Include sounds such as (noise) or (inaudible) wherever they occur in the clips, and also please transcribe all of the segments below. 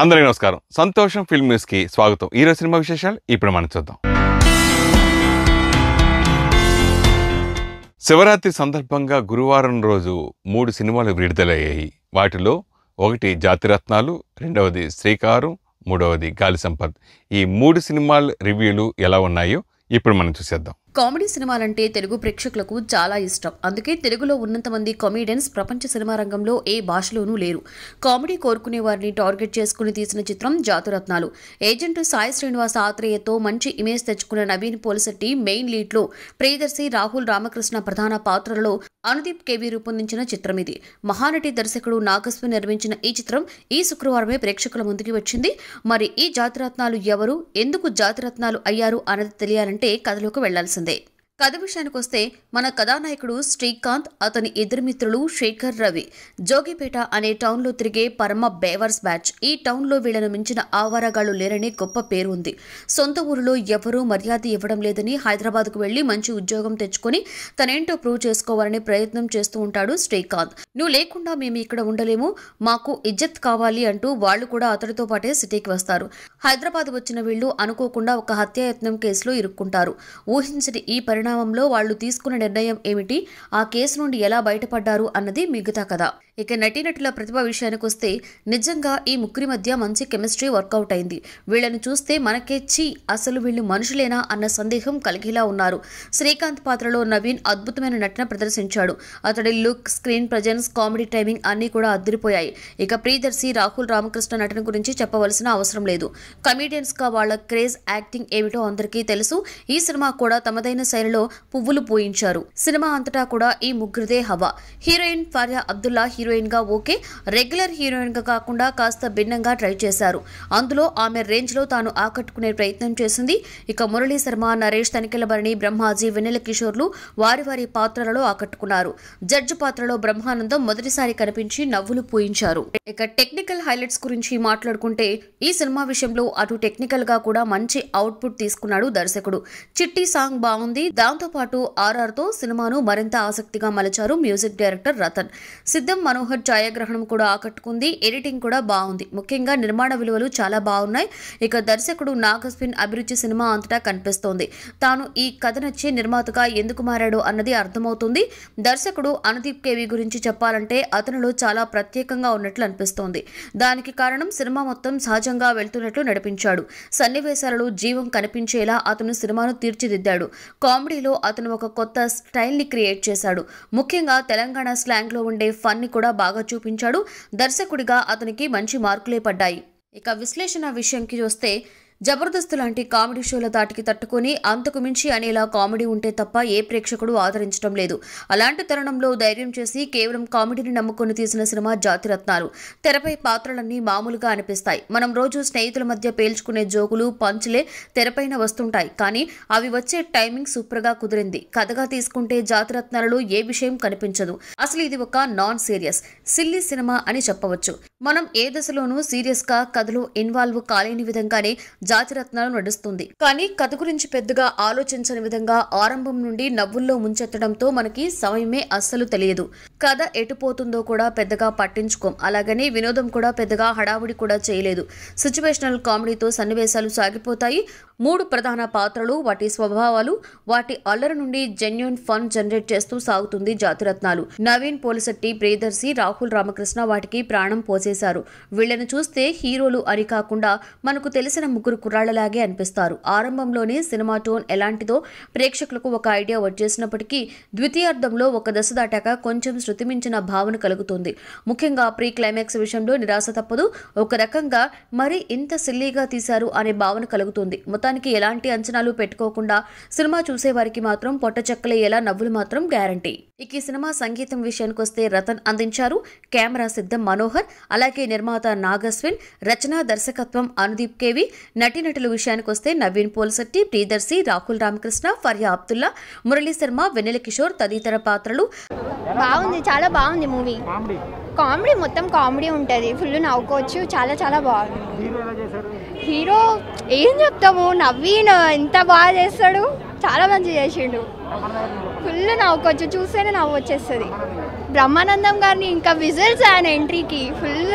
అందరికి నమస్కారం సంతోషం ఫిల్మ్ న్యూస్కి స్వాగతం ఈరోజు సినిమా విశేషాలు ఇప్పుడు మనం చూద్దాం శివరాత్రి సందర్భంగా గురువారం రోజు మూడు సినిమాలు విడుదలయ్యాయి వాటిలో ఒకటి జాతిరత్నాలు రెండవది శ్రీకారం మూడవది గాలి సంపత్ ఈ మూడు సినిమాల రివ్యూలు ఎలా ఉన్నాయో ఇప్పుడు మనం చూసేద్దాం కామెడీ సినిమాలంటే తెలుగు ప్రేక్షకులకు చాలా ఇష్టం అందుకే తెలుగులో ఉన్నంతమంది కామెడియన్స్ ప్రపంచ సినిమా రంగంలో ఏ భాషలోనూ లేరు కామెడీ కోరుకునే వారిని టార్గెట్ చేసుకుని తీసిన చిత్రం జాతురత్నాలు ఏజెంట్ సాయి శ్రీనివాస్ ఆత్రేయతో మంచి ఇమేజ్ తెచ్చుకున్న నవీన్ పోలిశెట్టి మెయిన్ లీడ్లో ప్రియదర్శి రాహుల్ రామకృష్ణ ప్రధాన పాత్రలో అనుదీప్ కేవి రూపొందించిన చిత్రం ఇది మహానటి దర్శకుడు నాగస్వి నిర్మించిన ఈ చిత్రం ఈ శుక్రవారమే ప్రేక్షకుల ముందుకి వచ్చింది మరి ఈ జాతిరత్నాలు ఎవరు ఎందుకు జాతిరత్నాలు అయ్యారు అన్నది తెలియాలంటే కథలోకి వెళ్లాల్సింది வந்தேன் కథ విషయానికి వస్తే మన కథానాయకుడు శ్రీకాంత్ అతని ఇద్దరు మిత్రులు శేఖర్ రవి జోగిపేట అనే టౌన్లో తిరిగే పరమ బేవర్స్ బ్యాచ్ ఈ టౌన్లో వీళ్లను మించిన ఆవారగాళ్లు లేరని గొప్ప పేరు ఉంది సొంత ఊరిలో ఎవరూ మర్యాద ఇవ్వడం లేదని హైదరాబాద్కు వెళ్లి మంచి ఉద్యోగం తెచ్చుకొని తనేంటో ప్రూవ్ చేసుకోవాలని ప్రయత్నం చేస్తూ ఉంటాడు శ్రీకాంత్ నువ్వు లేకుండా మేము ఇక్కడ ఉండలేము మాకు ఇజ్జత్ కావాలి అంటూ వాళ్ళు కూడా అతడితో పాటే సిటీకి వస్తారు హైదరాబాద్ వచ్చిన వీళ్లు అనుకోకుండా ఒక హత్యాయత్నం కేసులో ఇరుక్కుంటారు ఊహించని ఈ పరిణామం పరిణామంలో వాళ్ళు తీసుకున్న నిర్ణయం ఏమిటి ఆ కేసు నుండి ఎలా బయటపడ్డారు అన్నది మిగతా కథ ఇక నటీనటుల ప్రతిభ విషయానికి వస్తే నిజంగా ఈ ముగ్గురి మధ్య మంచి కెమిస్ట్రీ వర్కౌట్ అయింది వీళ్ళని చూస్తే మనకే చీ అసలు వీళ్ళు మనుషులేనా అన్న సందేహం కలిగేలా ఉన్నారు శ్రీకాంత్ పాత్రలో నవీన్ అద్భుతమైన నటన ప్రదర్శించాడు అతడి look screen presence comedy timing అన్నీ కూడా అద్దరిపోయాయి ఇక ప్రియదర్శి రాహుల్ రామకృష్ణ నటన గురించి చెప్పవలసిన అవసరం లేదు గా వాళ్ళ క్రేజ్ యాక్టింగ్ ఏమిటో అందరికీ తెలుసు ఈ సినిమా కూడా తమదైన శైలిలో వేషంలో పువ్వులు పూయించారు సినిమా అంతటా కూడా ఈ ముగ్గురిదే హవా హీరోయిన్ ఫార్యా అబ్దుల్లా హీరోయిన్ గా ఓకే రెగ్యులర్ హీరోయిన్ గా కాకుండా కాస్త భిన్నంగా ట్రై చేశారు అందులో ఆమె రేంజ్ లో తాను ఆకట్టుకునే ప్రయత్నం చేసింది ఇక మురళీ శర్మ నరేష్ భరణి బ్రహ్మాజీ వెన్నెల కిషోర్లు వారి వారి పాత్రలలో ఆకట్టుకున్నారు జడ్జి పాత్రలో బ్రహ్మానందం మొదటిసారి కనిపించి నవ్వులు పూయించారు ఇక టెక్నికల్ హైలైట్స్ గురించి మాట్లాడుకుంటే ఈ సినిమా విషయంలో అటు టెక్నికల్ గా కూడా మంచి అవుట్పుట్ తీసుకున్నాడు దర్శకుడు చిట్టి సాంగ్ బాగుంది దాంతో పాటు ఆర్ఆర్తో సినిమాను మరింత ఆసక్తిగా మలచారు మ్యూజిక్ డైరెక్టర్ రతన్ సిద్ధం మనోహర్ ఛాయాగ్రహణం కూడా ఆకట్టుకుంది ఎడిటింగ్ కూడా బాగుంది ముఖ్యంగా నిర్మాణ విలువలు చాలా బాగున్నాయి ఇక దర్శకుడు నాగస్విన్ అభిరుచి సినిమా అంతటా కనిపిస్తోంది తాను ఈ కథ నచ్చే నిర్మాతగా ఎందుకు మారాడు అన్నది అర్థమవుతుంది దర్శకుడు అనుదీప్ కేవి గురించి చెప్పాలంటే అతనిలో చాలా ప్రత్యేకంగా ఉన్నట్లు అనిపిస్తోంది దానికి కారణం సినిమా మొత్తం సహజంగా వెళ్తున్నట్లు నడిపించాడు సన్నివేశాలలో జీవం కనిపించేలా అతను సినిమాను తీర్చిదిద్దాడు కామెడీ కామెడీలో అతను ఒక కొత్త స్టైల్ని క్రియేట్ చేశాడు ముఖ్యంగా తెలంగాణ స్లాంగ్లో ఉండే ఫన్ని కూడా బాగా చూపించాడు దర్శకుడిగా అతనికి మంచి మార్కులే పడ్డాయి ఇక విశ్లేషణ విషయంకి చూస్తే జబర్దస్త్ లాంటి కామెడీ షోల దాటికి తట్టుకొని అంతకు మించి అనేలా కామెడీ ఉంటే తప్ప ఏ ప్రేక్షకుడు ఆదరించడం లేదు అలాంటి తరుణంలో ధైర్యం చేసి కేవలం కామెడీని నమ్ముకొని తీసిన సినిమా జాతిరత్నాలు తెరపై పాత్రలన్నీ మామూలుగా అనిపిస్తాయి మనం రోజు స్నేహితుల మధ్య పేల్చుకునే జోకులు పంచులే తెరపైన వస్తుంటాయి కానీ అవి వచ్చే టైమింగ్ సూపర్గా కుదిరింది కథగా తీసుకుంటే జాతిరత్నాలలో ఏ విషయం కనిపించదు అసలు ఇది ఒక నాన్ సీరియస్ సిల్లీ సినిమా అని చెప్పవచ్చు మనం ఏ దశలోనూ సీరియస్గా కథలో ఇన్వాల్వ్ కాలేని విధంగానే జాతిరత్నాలు నడుస్తుంది కానీ కథ గురించి పెద్దగా ఆలోచించని విధంగా ఆరంభం నుండి నవ్వుల్లో ముంచెత్తడంతో మనకి సమయమే అస్సలు తెలియదు కథ ఎటుపోతుందో కూడా పెద్దగా పట్టించుకోం అలాగని వినోదం కూడా పెద్దగా హడావుడి కూడా చేయలేదు సిచ్యువేషనల్ కామెడీతో సన్నివేశాలు సాగిపోతాయి మూడు ప్రధాన పాత్రలు వాటి స్వభావాలు వాటి అల్లరి నుండి జెన్యున్ ఫన్ జనరేట్ చేస్తూ సాగుతుంది జాతిరత్నాలు నవీన్ పోలిశెట్టి ప్రియదర్శి రాహుల్ రామకృష్ణ వాటికి ప్రాణం పోసేశారు వీళ్లను చూస్తే హీరోలు అని కాకుండా మనకు తెలిసిన ముగ్గురు కుర్రాళ్లలాగే అనిపిస్తారు ఆరంభంలోనే సినిమా టోన్ ఎలాంటిదో ప్రేక్షకులకు ఒక ఐడియా వచ్చేసినప్పటికీ ద్వితీయార్థంలో ఒక దశ దాటాక కొంచెం శృతిమించిన భావన కలుగుతుంది ముఖ్యంగా ప్రీ క్లైమాక్స్ విషయంలో నిరాశ తప్పదు ఒక రకంగా మరి ఇంత సిల్లీగా తీశారు అనే భావన కలుగుతుంది మొత్తం మొత్తానికి ఎలాంటి అంచనాలు పెట్టుకోకుండా సినిమా చూసేవారికి మాత్రం పొట్టచెక్కలే ఎలా నవ్వులు మాత్రం గ్యారంటీ ఇక ఈ సినిమా సంగీతం విషయానికి వస్తే రతన్ అందించారు కెమెరా సిద్ధం మనోహర్ అలాగే నిర్మాత నాగస్విన్ రచన దర్శకత్వం అనుదీప్ కేవి నటీనటుల విషయానికి వస్తే నవీన్ పోల్శెట్టి ప్రియదర్శి రాహుల్ రామకృష్ణ ఫర్యా అబ్దుల్లా మురళీ శర్మ వెన్నెల కిషోర్ తదితర పాత్రలు బాగుంది చాలా బాగుంది మూవీ కామెడీ మొత్తం కామెడీ ఉంటుంది ఫుల్ నవ్వుకోవచ్చు చాలా చాలా బాగుంది హీరో ఏం చెప్తాము నవ్వీన్ ఎంత బాగా చేస్తాడు చాలా మంచి చేసిండు ఫుల్ కొంచెం చూస్తేనే నవ్వు వచ్చేస్తుంది బ్రహ్మానందం గారిని ఇంకా విజిల్స్ ఆయన ఎంట్రీకి ఫుల్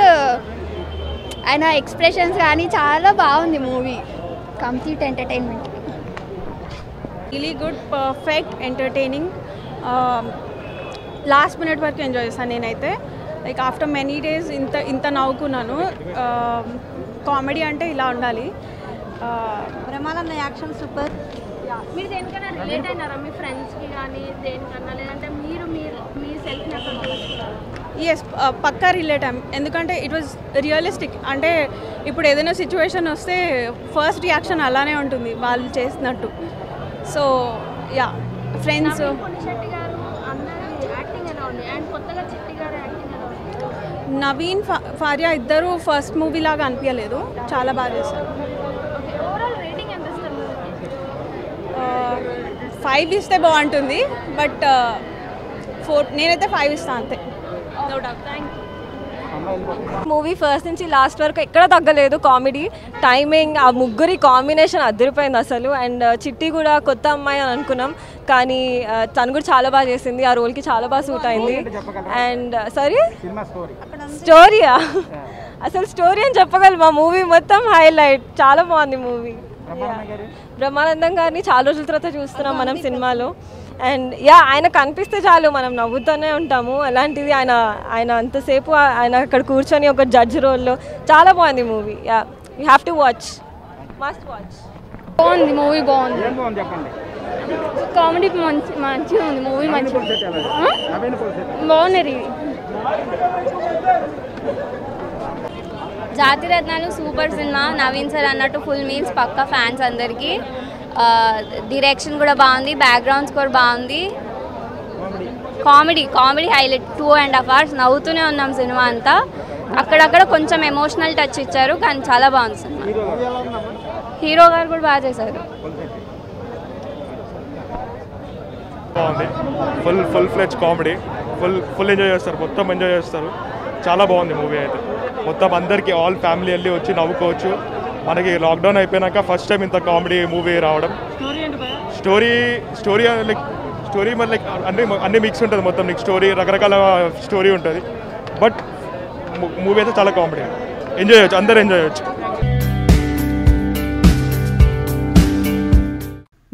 ఆయన ఎక్స్ప్రెషన్స్ కానీ చాలా బాగుంది movie complete entertainment really good perfect entertaining last minute వరకు ఎంజాయ్ చేస్తాను నేనైతే లైక్ ఆఫ్టర్ మెనీ డేస్ ఇంత ఇంత నవ్వుకున్నాను um, కామెడీ అంటే ఇలా ఉండాలి ప్రమాదన్న యాక్షన్ సూపర్ మీరు దేనికైనా రిలేట్ అయినారా మీ ఫ్రెండ్స్కి కానీ దేనికన్నా లేదంటే మీరు మీరు మీ సెల్ఫ్ అక్కడ ఎస్ పక్కా రిలేట్ అయ్యి ఎందుకంటే ఇట్ వాజ్ రియలిస్టిక్ అంటే ఇప్పుడు ఏదైనా సిచ్యువేషన్ వస్తే ఫస్ట్ రియాక్షన్ అలానే ఉంటుంది వాళ్ళు చేసినట్టు so yeah friends Naveen Faria ఇద్దరు ఫస్ట్ మూవీ లాగా అనిపించలేదు చాలా బాగా చేశారు ఫైవ్ ఇస్తే బాగుంటుంది బట్ ఫోర్ నేనైతే ఫైవ్ ఇస్తాను అంతే no doubt thank you movie first నుంచి లాస్ట్ వరకు ఎక్కడ తగ్గలేదు కామెడీ టైమింగ్ ఆ ముగ్గురి కాంబినేషన్ అదిరిపోయింది అసలు అండ్ uh, చిట్టి కూడా కొత్త అమ్మాయి అని అనుకున్నాం కానీ uh, తను కూడా చాలా బాగా చేసింది ఆ రోల్కి చాలా బాగా సూట్ అయింది అండ్ సారీ స్టోరీయా అసలు స్టోరీ అని చెప్పగలమా మూవీ మొత్తం హైలైట్ చాలా బాగుంది మూవీ బ్రహ్మానందం గారిని చాలా రోజుల తర్వాత చూస్తున్నాం మనం సినిమాలో అండ్ యా ఆయన కనిపిస్తే చాలు మనం నవ్వుతూనే ఉంటాము అలాంటిది ఆయన ఆయన అంతసేపు ఆయన అక్కడ కూర్చొని ఒక జడ్జ్ రోల్లో చాలా బాగుంది movie yeah you have to watch must watch బాగుంది మూవీ బాగుంది కామెడీ మంచి మంచిగా ఉంది మూవీ మంచిగా బాగున్నారు Jathi Ratnalu super cinema Naveen sir అన్నట్టు ఫుల్ మీన్స్ పక్క ఫ్యాన్స్ అందరికీ డిరెక్షన్ కూడా బాగుంది బ్యాక్గ్రౌండ్ స్కోర్ బాగుంది comedy comedy highlight two and half hours నవ్వుతూనే ఉన్నాం సినిమా అంతా అక్కడక్కడ కొంచెం ఎమోషనల్ టచ్ ఇచ్చారు కానీ చాలా బాగుంది సినిమా హీరో గారు కూడా బాగా చేశారు బాగుంది ఫుల్ ఫుల్ ఫ్లెచ్ కామెడీ ఫుల్ ఫుల్ ఎంజాయ్ చేస్తారు మొత్తం ఎంజాయ్ చేస్తారు చాలా బాగుంది మూవీ అయితే మొత్తం అందరికీ ఆల్ ఫ్యామిలీ వెళ్ళి వచ్చి నవ్వుకోవచ్చు మనకి లాక్డౌన్ అయిపోయినాక ఫస్ట్ టైం ఇంత కామెడీ మూవీ రావడం స్టోరీ స్టోరీ లైక్ స్టోరీ మరి లైక్ అన్ని అన్ని మిక్స్ ఉంటుంది మొత్తం నీకు స్టోరీ రకరకాల స్టోరీ ఉంటుంది బట్ మూవీ అయితే చాలా కామెడీ ఎంజాయ్ చేయొచ్చు అందరు ఎంజాయ్ చేయొచ్చు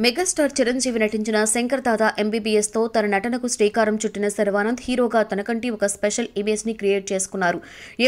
మెగాస్టార్ చిరంజీవి నటించిన శంకర్ దాదా ఎంబీబీఎస్తో తన నటనకు శ్రీకారం చుట్టిన శర్వానంద్ హీరోగా తనకంటే ఒక స్పెషల్ ని క్రియేట్ చేసుకున్నారు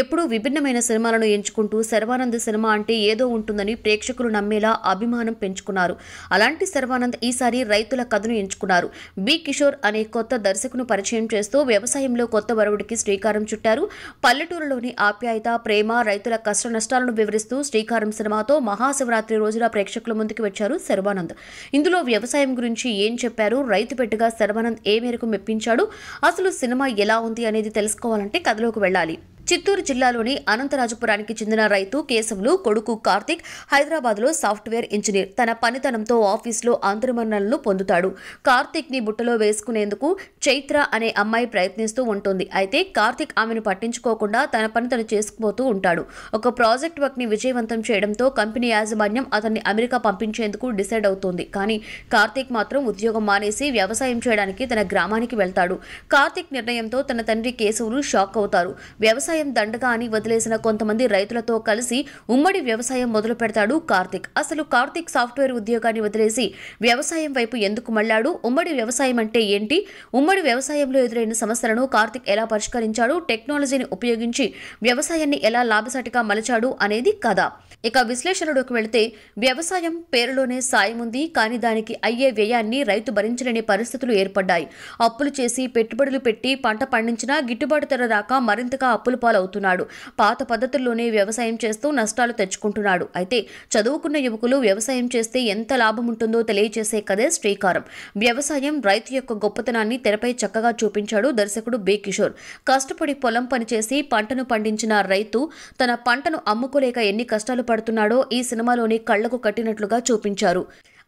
ఎప్పుడూ విభిన్నమైన సినిమాలను ఎంచుకుంటూ శర్వానంద్ సినిమా అంటే ఏదో ఉంటుందని ప్రేక్షకులు నమ్మేలా అభిమానం పెంచుకున్నారు అలాంటి శర్వానంద్ ఈసారి రైతుల కథను ఎంచుకున్నారు బి కిషోర్ అనే కొత్త దర్శకును పరిచయం చేస్తూ వ్యవసాయంలో కొత్త వరవుడికి శ్రీకారం చుట్టారు పల్లెటూరులోని ఆప్యాయత ప్రేమ రైతుల కష్ట నష్టాలను వివరిస్తూ శ్రీకారం సినిమాతో మహాశివరాత్రి రోజున ప్రేక్షకుల ముందుకు వచ్చారు శర్వానంద్ ఇందులో వ్యవసాయం గురించి ఏం చెప్పారు రైతు పెట్టుగా శరవానంద్ ఏ మేరకు మెప్పించాడు అసలు సినిమా ఎలా ఉంది అనేది తెలుసుకోవాలంటే కథలోకి వెళ్ళాలి చిత్తూరు జిల్లాలోని అనంతరాజపురానికి చెందిన రైతు కేశవులు కొడుకు కార్తిక్ హైదరాబాద్లో సాఫ్ట్వేర్ ఇంజనీర్ తన పనితనంతో ఆఫీస్లో ఆంతర్మరణలను పొందుతాడు కార్తిక్ని బుట్టలో వేసుకునేందుకు చైత్ర అనే అమ్మాయి ప్రయత్నిస్తూ ఉంటుంది అయితే కార్తిక్ ఆమెను పట్టించుకోకుండా తన పని తను చేసుకుపోతూ ఉంటాడు ఒక ప్రాజెక్ట్ వర్క్ ని విజయవంతం చేయడంతో కంపెనీ యాజమాన్యం అతన్ని అమెరికా పంపించేందుకు డిసైడ్ అవుతుంది కానీ కార్తిక్ మాత్రం ఉద్యోగం మానేసి వ్యవసాయం చేయడానికి తన గ్రామానికి వెళ్తాడు కార్తిక్ నిర్ణయంతో తన తండ్రి కేశవులు షాక్ అవుతారు వ్యవసాయ వ్యవసాయం దండగా అని వదిలేసిన కొంతమంది రైతులతో కలిసి ఉమ్మడి వ్యవసాయం మొదలు పెడతాడు కార్తిక్ అసలు కార్తిక్ సాఫ్ట్వేర్ ఉద్యోగాన్ని వదిలేసి వ్యవసాయం వైపు ఎందుకు మళ్ళాడు ఉమ్మడి వ్యవసాయం అంటే ఏంటి ఉమ్మడి వ్యవసాయంలో ఎదురైన సమస్యలను కార్తిక్ ఎలా పరిష్కరించాడు టెక్నాలజీని ఉపయోగించి వ్యవసాయాన్ని ఎలా లాభసాటిగా మలచాడు అనేది కథ ఇక విశ్లేషణలోకి వెళితే వ్యవసాయం పేరులోనే సాయం ఉంది కానీ దానికి అయ్యే వ్యయాన్ని రైతు భరించలేని పరిస్థితులు ఏర్పడ్డాయి అప్పులు చేసి పెట్టుబడులు పెట్టి పంట పండించినా గిట్టుబాటు ధర రాక మరింతగా అప్పుల పాలవుతున్నాడు పాత పద్ధతుల్లోనే వ్యవసాయం చేస్తూ నష్టాలు తెచ్చుకుంటున్నాడు అయితే చదువుకున్న యువకులు వ్యవసాయం చేస్తే ఎంత లాభం ఉంటుందో తెలియజేసే కదే శ్రీకారం వ్యవసాయం రైతు యొక్క గొప్పతనాన్ని తెరపై చక్కగా చూపించాడు దర్శకుడు బి కిషోర్ కష్టపడి పొలం పనిచేసి పంటను పండించిన రైతు తన పంటను అమ్ముకోలేక ఎన్ని కష్టాలు పడుతున్నాడో ఈ సినిమాలోని కళ్లకు కట్టినట్లుగా చూపించారు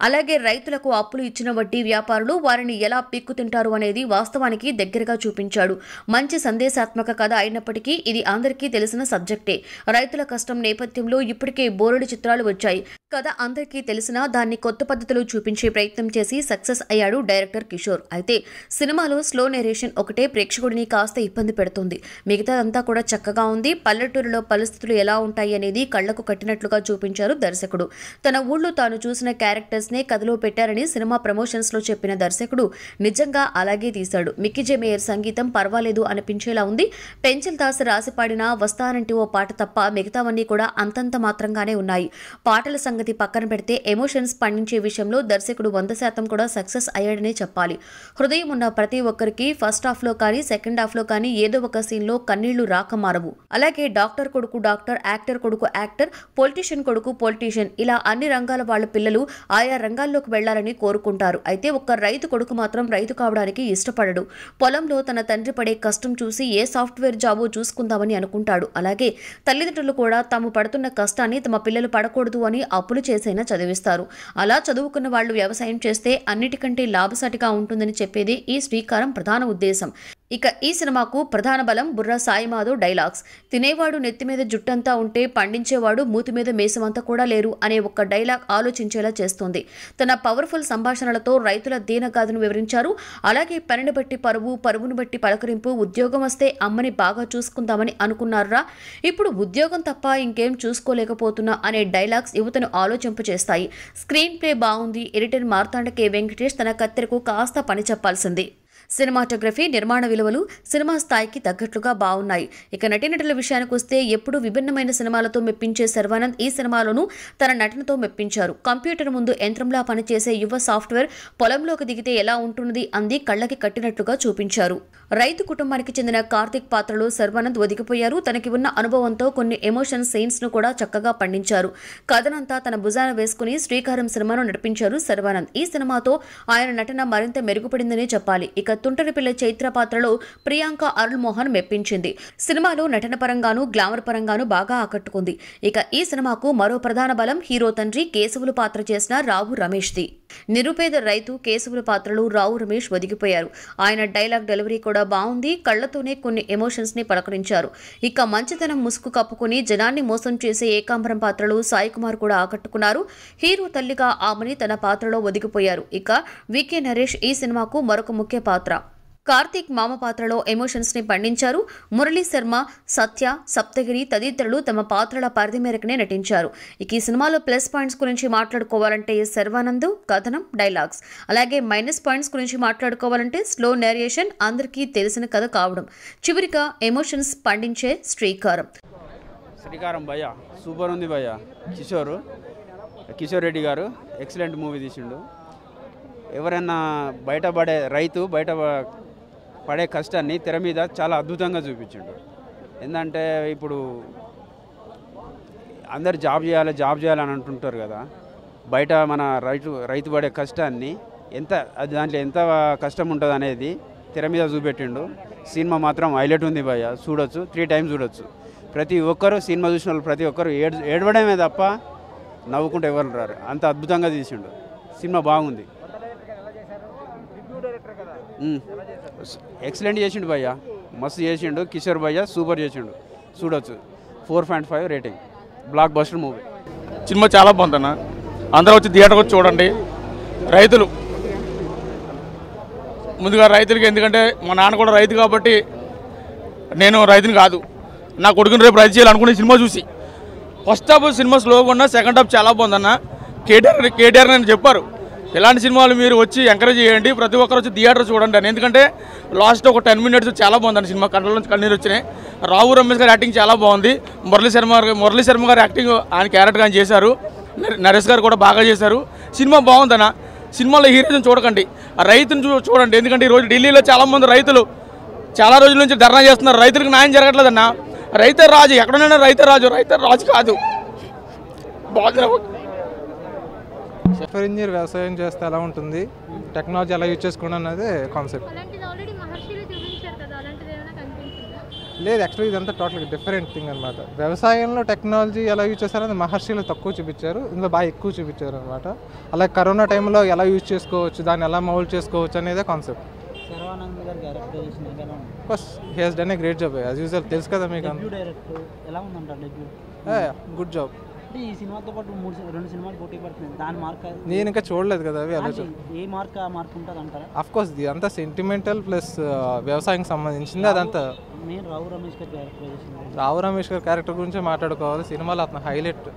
అలాగే రైతులకు అప్పులు ఇచ్చిన వడ్డీ వ్యాపారులు వారిని ఎలా పిక్కుతింటారు అనేది వాస్తవానికి దగ్గరగా చూపించాడు మంచి సందేశాత్మక కథ అయినప్పటికీ ఇది అందరికీ తెలిసిన సబ్జెక్టే రైతుల కష్టం నేపథ్యంలో ఇప్పటికే బోరడు చిత్రాలు వచ్చాయి కథ అందరికీ తెలిసినా దాన్ని కొత్త పద్ధతిలో చూపించే ప్రయత్నం చేసి సక్సెస్ అయ్యాడు డైరెక్టర్ కిషోర్ అయితే సినిమాలో స్లో నెరేషన్ ఒకటే ప్రేక్షకుడిని కాస్త ఇబ్బంది పెడుతుంది మిగతాదంతా కూడా చక్కగా ఉంది పల్లెటూరులో పరిస్థితులు ఎలా ఉంటాయి అనేది కళ్లకు కట్టినట్లుగా చూపించారు దర్శకుడు తన ఊళ్ళో తాను చూసిన క్యారెక్టర్ నే కథలో పెట్టారని సినిమా ప్రమోషన్స్ లో చెప్పిన దర్శకుడు నిజంగా అలాగే తీశాడు మిక్కీ మేయర్ సంగీతం పర్వాలేదు అనిపించేలా ఉంది పెంచల్ దాస్ రాసిపాడిన వస్తానంటే ఓ పాట తప్ప మిగతావన్నీ కూడా అంతంత మాత్రంగానే ఉన్నాయి పాటల సంగతి పక్కన పెడితే ఎమోషన్స్ పండించే విషయంలో దర్శకుడు వంద శాతం కూడా సక్సెస్ అయ్యాడనే చెప్పాలి హృదయం ఉన్న ప్రతి ఒక్కరికి ఫస్ట్ హాఫ్ లో కానీ సెకండ్ హాఫ్ లో కానీ ఏదో ఒక లో కన్నీళ్లు రాక మారవు అలాగే డాక్టర్ కొడుకు డాక్టర్ యాక్టర్ కొడుకు యాక్టర్ పొలిటీషియన్ కొడుకు పొలిటీషియన్ ఇలా అన్ని రంగాల వాళ్ళ పిల్లలు ఆయా ఆయా రంగాల్లోకి వెళ్లాలని కోరుకుంటారు అయితే ఒక్క రైతు కొడుకు మాత్రం రైతు కావడానికి ఇష్టపడడు పొలంలో తన తండ్రి పడే కష్టం చూసి ఏ సాఫ్ట్వేర్ జాబో చూసుకుందామని అనుకుంటాడు అలాగే తల్లిదండ్రులు కూడా తాము పడుతున్న కష్టాన్ని తమ పిల్లలు పడకూడదు అని అప్పులు చేసైనా చదివిస్తారు అలా చదువుకున్న వాళ్ళు వ్యవసాయం చేస్తే అన్నిటికంటే లాభసాటిగా ఉంటుందని చెప్పేది ఈ శ్రీకారం ప్రధాన ఉద్దేశం ఇక ఈ సినిమాకు ప్రధాన బలం బుర్రా సాయిమాధవ్ డైలాగ్స్ తినేవాడు నెత్తి మీద జుట్టంతా ఉంటే పండించేవాడు మూతి మీద మేసమంతా కూడా లేరు అనే ఒక డైలాగ్ ఆలోచించేలా చేస్తుంది తన పవర్ఫుల్ సంభాషణలతో రైతుల దీనగాథను వివరించారు అలాగే పనిని బట్టి పరువు పరువును బట్టి పలకరింపు ఉద్యోగం వస్తే అమ్మని బాగా చూసుకుందామని అనుకున్నారురా ఇప్పుడు ఉద్యోగం తప్ప ఇంకేం చూసుకోలేకపోతున్నా అనే డైలాగ్స్ యువతను ఆలోచింప చేస్తాయి స్క్రీన్ ప్లే బాగుంది ఎడిటర్ మార్తాండ కె వెంకటేష్ తన కత్తెరకు కాస్త పని చెప్పాల్సింది సినిమాటోగ్రఫీ నిర్మాణ విలువలు సినిమా స్థాయికి తగ్గట్లుగా బాగున్నాయి ఇక నటీనటుల విషయానికి వస్తే ఎప్పుడు విభిన్నమైన సినిమాలతో మెప్పించే శర్వానంద్ ఈ సినిమాలోనూ తన నటనతో మెప్పించారు కంప్యూటర్ ముందు యంత్రంలా పనిచేసే యువ సాఫ్ట్వేర్ పొలంలోకి దిగితే ఎలా ఉంటున్నది అంది కళ్ళకి కట్టినట్లుగా చూపించారు రైతు కుటుంబానికి చెందిన కార్తిక్ పాత్రలో శర్వానంద్ ఒదిగిపోయారు తనకి ఉన్న అనుభవంతో కొన్ని ఎమోషన్ సీన్స్ ను కూడా చక్కగా పండించారు కథనంతా తన భుజాన వేసుకుని శ్రీకారం సినిమాను నడిపించారు శర్వానంద్ ఈ సినిమాతో ఆయన నటన మరింత మెరుగుపడిందనే చెప్పాలి ఇక తుంటరి పిల్ల చైత్ర పాత్రలో ప్రియాంక అరుణ్ మోహన్ మెప్పించింది సినిమాలో నటన పరంగానూ గ్లామర్ పరంగానూ బాగా ఆకట్టుకుంది ఇక ఈ సినిమాకు మరో ప్రధాన బలం హీరో తండ్రి కేశవులు పాత్ర చేసిన రావు రమేష్ ది నిరుపేద రైతు కేశవుల పాత్రలో రావు రమేష్ ఒదిగిపోయారు ఆయన డైలాగ్ డెలివరీ కూడా బాగుంది కళ్లతోనే కొన్ని ఎమోషన్స్ ని పలకరించారు ఇక మంచితనం ముసుగు కప్పుకుని జనాన్ని మోసం చేసే ఏకాంబరం పాత్రలు సాయి కుమార్ కూడా ఆకట్టుకున్నారు హీరో తల్లిగా ఆమెని తన పాత్రలో ఒదిగిపోయారు ఇక వికే నరేష్ ఈ సినిమాకు మరొక ముఖ్య పాత్ర పాత్ర కార్తీక్ మామ పాత్రలో ఎమోషన్స్ ని పండించారు మురళీ శర్మ సత్య సప్తగిరి తదితరులు తమ పాత్రల పరిధి మేరకునే నటించారు ఇక ఈ సినిమాలో ప్లస్ పాయింట్స్ గురించి మాట్లాడుకోవాలంటే శర్వానంద్ కథనం డైలాగ్స్ అలాగే మైనస్ పాయింట్స్ గురించి మాట్లాడుకోవాలంటే స్లో నేరియేషన్ అందరికీ తెలిసిన కథ కావడం చివరిగా ఎమోషన్స్ పండించే శ్రీకారం శ్రీకారం భయ్య సూపర్ ఉంది భయ్య కిషోర్ కిషోర్ రెడ్డి గారు ఎక్సలెంట్ మూవీ తీసిండు ఎవరైనా బయటపడే రైతు బయట పడే కష్టాన్ని తెర మీద చాలా అద్భుతంగా చూపించిండు ఎందుకంటే ఇప్పుడు అందరు జాబ్ చేయాలి జాబ్ చేయాలి అని అంటుంటారు కదా బయట మన రైతు రైతు పడే కష్టాన్ని ఎంత అది దాంట్లో ఎంత కష్టం ఉంటుంది అనేది తెర మీద చూపెట్టిండు సినిమా మాత్రం హైలైట్ ఉంది భయ్య చూడొచ్చు త్రీ టైమ్స్ చూడొచ్చు ప్రతి ఒక్కరు సినిమా చూసిన వాళ్ళు ప్రతి ఒక్కరు ఏడు ఏడవడమే తప్ప నవ్వుకుంటూ ఎవరు రారు అంత అద్భుతంగా తీసిండు సినిమా బాగుంది ఎక్సలెంట్ చేసిండు భయ్య మస్తు చేసిండు కిషోర్ భయ్య సూపర్ చేసిండు చూడొచ్చు four point five rating blockbuster movie cinema చాలా బాగుందన్న అందరూ వచ్చి థియేటర్కి వచ్చి చూడండి రైతులు ముందుగా రైతులకి ఎందుకంటే మా నాన్న కూడా రైతు కాబట్టి నేను రైతుని కాదు నా కొడుకుని రేపు రైతు చేయాలనుకునే సినిమా చూసి ఫస్ట్ హాఫ్ సినిమా స్లోగా ఉన్నా సెకండ్ హాఫ్ చాలా బాగుందన్న కేటీఆర్ కేటీఆర్ నేను చెప్పారు ఇలాంటి సినిమాలు మీరు వచ్చి ఎంకరేజ్ చేయండి ప్రతి ఒక్కరు వచ్చి థియేటర్ చూడండి అని ఎందుకంటే లాస్ట్ ఒక టెన్ మినిట్స్ చాలా బాగుందండి సినిమా కంట్రోల్ నుంచి కన్నీరు వచ్చినాయి రావు రమేష్ గారి యాక్టింగ్ చాలా బాగుంది మురళీ శర్మ మురళీ శర్మ గారు యాక్టింగ్ ఆయన క్యారెక్టర్ కానీ చేశారు నరేష్ గారు కూడా బాగా చేశారు సినిమా బాగుందన్న సినిమాలో హీరోయిన్ చూడకండి రైతుని చూడండి ఎందుకంటే ఈరోజు ఢిల్లీలో చాలామంది రైతులు చాలా రోజుల నుంచి ధర్నా చేస్తున్నారు రైతులకు న్యాయం జరగట్లేదన్నా రైతే రాజు ఎక్కడైనా రైతే రాజు రైతే రాజు కాదు బాగా సాఫ్ట్వేర్ ఇంజనీర్ వ్యవసాయం చేస్తే ఎలా ఉంటుంది టెక్నాలజీ ఎలా యూజ్ చేసుకోండి అనేది కాన్సెప్ట్ లేదు యాక్చువల్లీ ఇదంతా టోటల్గా డిఫరెంట్ థింగ్ అనమాట వ్యవసాయంలో టెక్నాలజీ ఎలా యూజ్ చేస్తారో మహర్షిలో తక్కువ చూపించారు ఇందులో బాగా ఎక్కువ చూపించారు అనమాట అలాగే కరోనా టైంలో ఎలా యూజ్ చేసుకోవచ్చు దాన్ని ఎలా మౌల్ చేసుకోవచ్చు అనేదే concept but he has done a great job as usual తెలుసు కదా మీకు గుడ్ జాబ్ అంటే ఈ సినిమాతో పాటు మూడు రెండు సినిమాలు పోటీ పడుతున్నాయి దాని మార్క్ నేను ఇంకా చూడలేదు కదా అవి అలా ఏ మార్క్ మార్క్ ఉంటుంది అంటారా అఫ్ కోర్స్ అంతా సెంటిమెంటల్ ప్లస్ వ్యవసాయం సంబంధించింది అదంతా మెయిన్ రావు రమేష్ గారి క్యారెక్టర్ రావు రమేష్ గారి క్యారెక్టర్ గురించి మాట్లాడుకోవాలి సినిమాలో అతను హైలైట్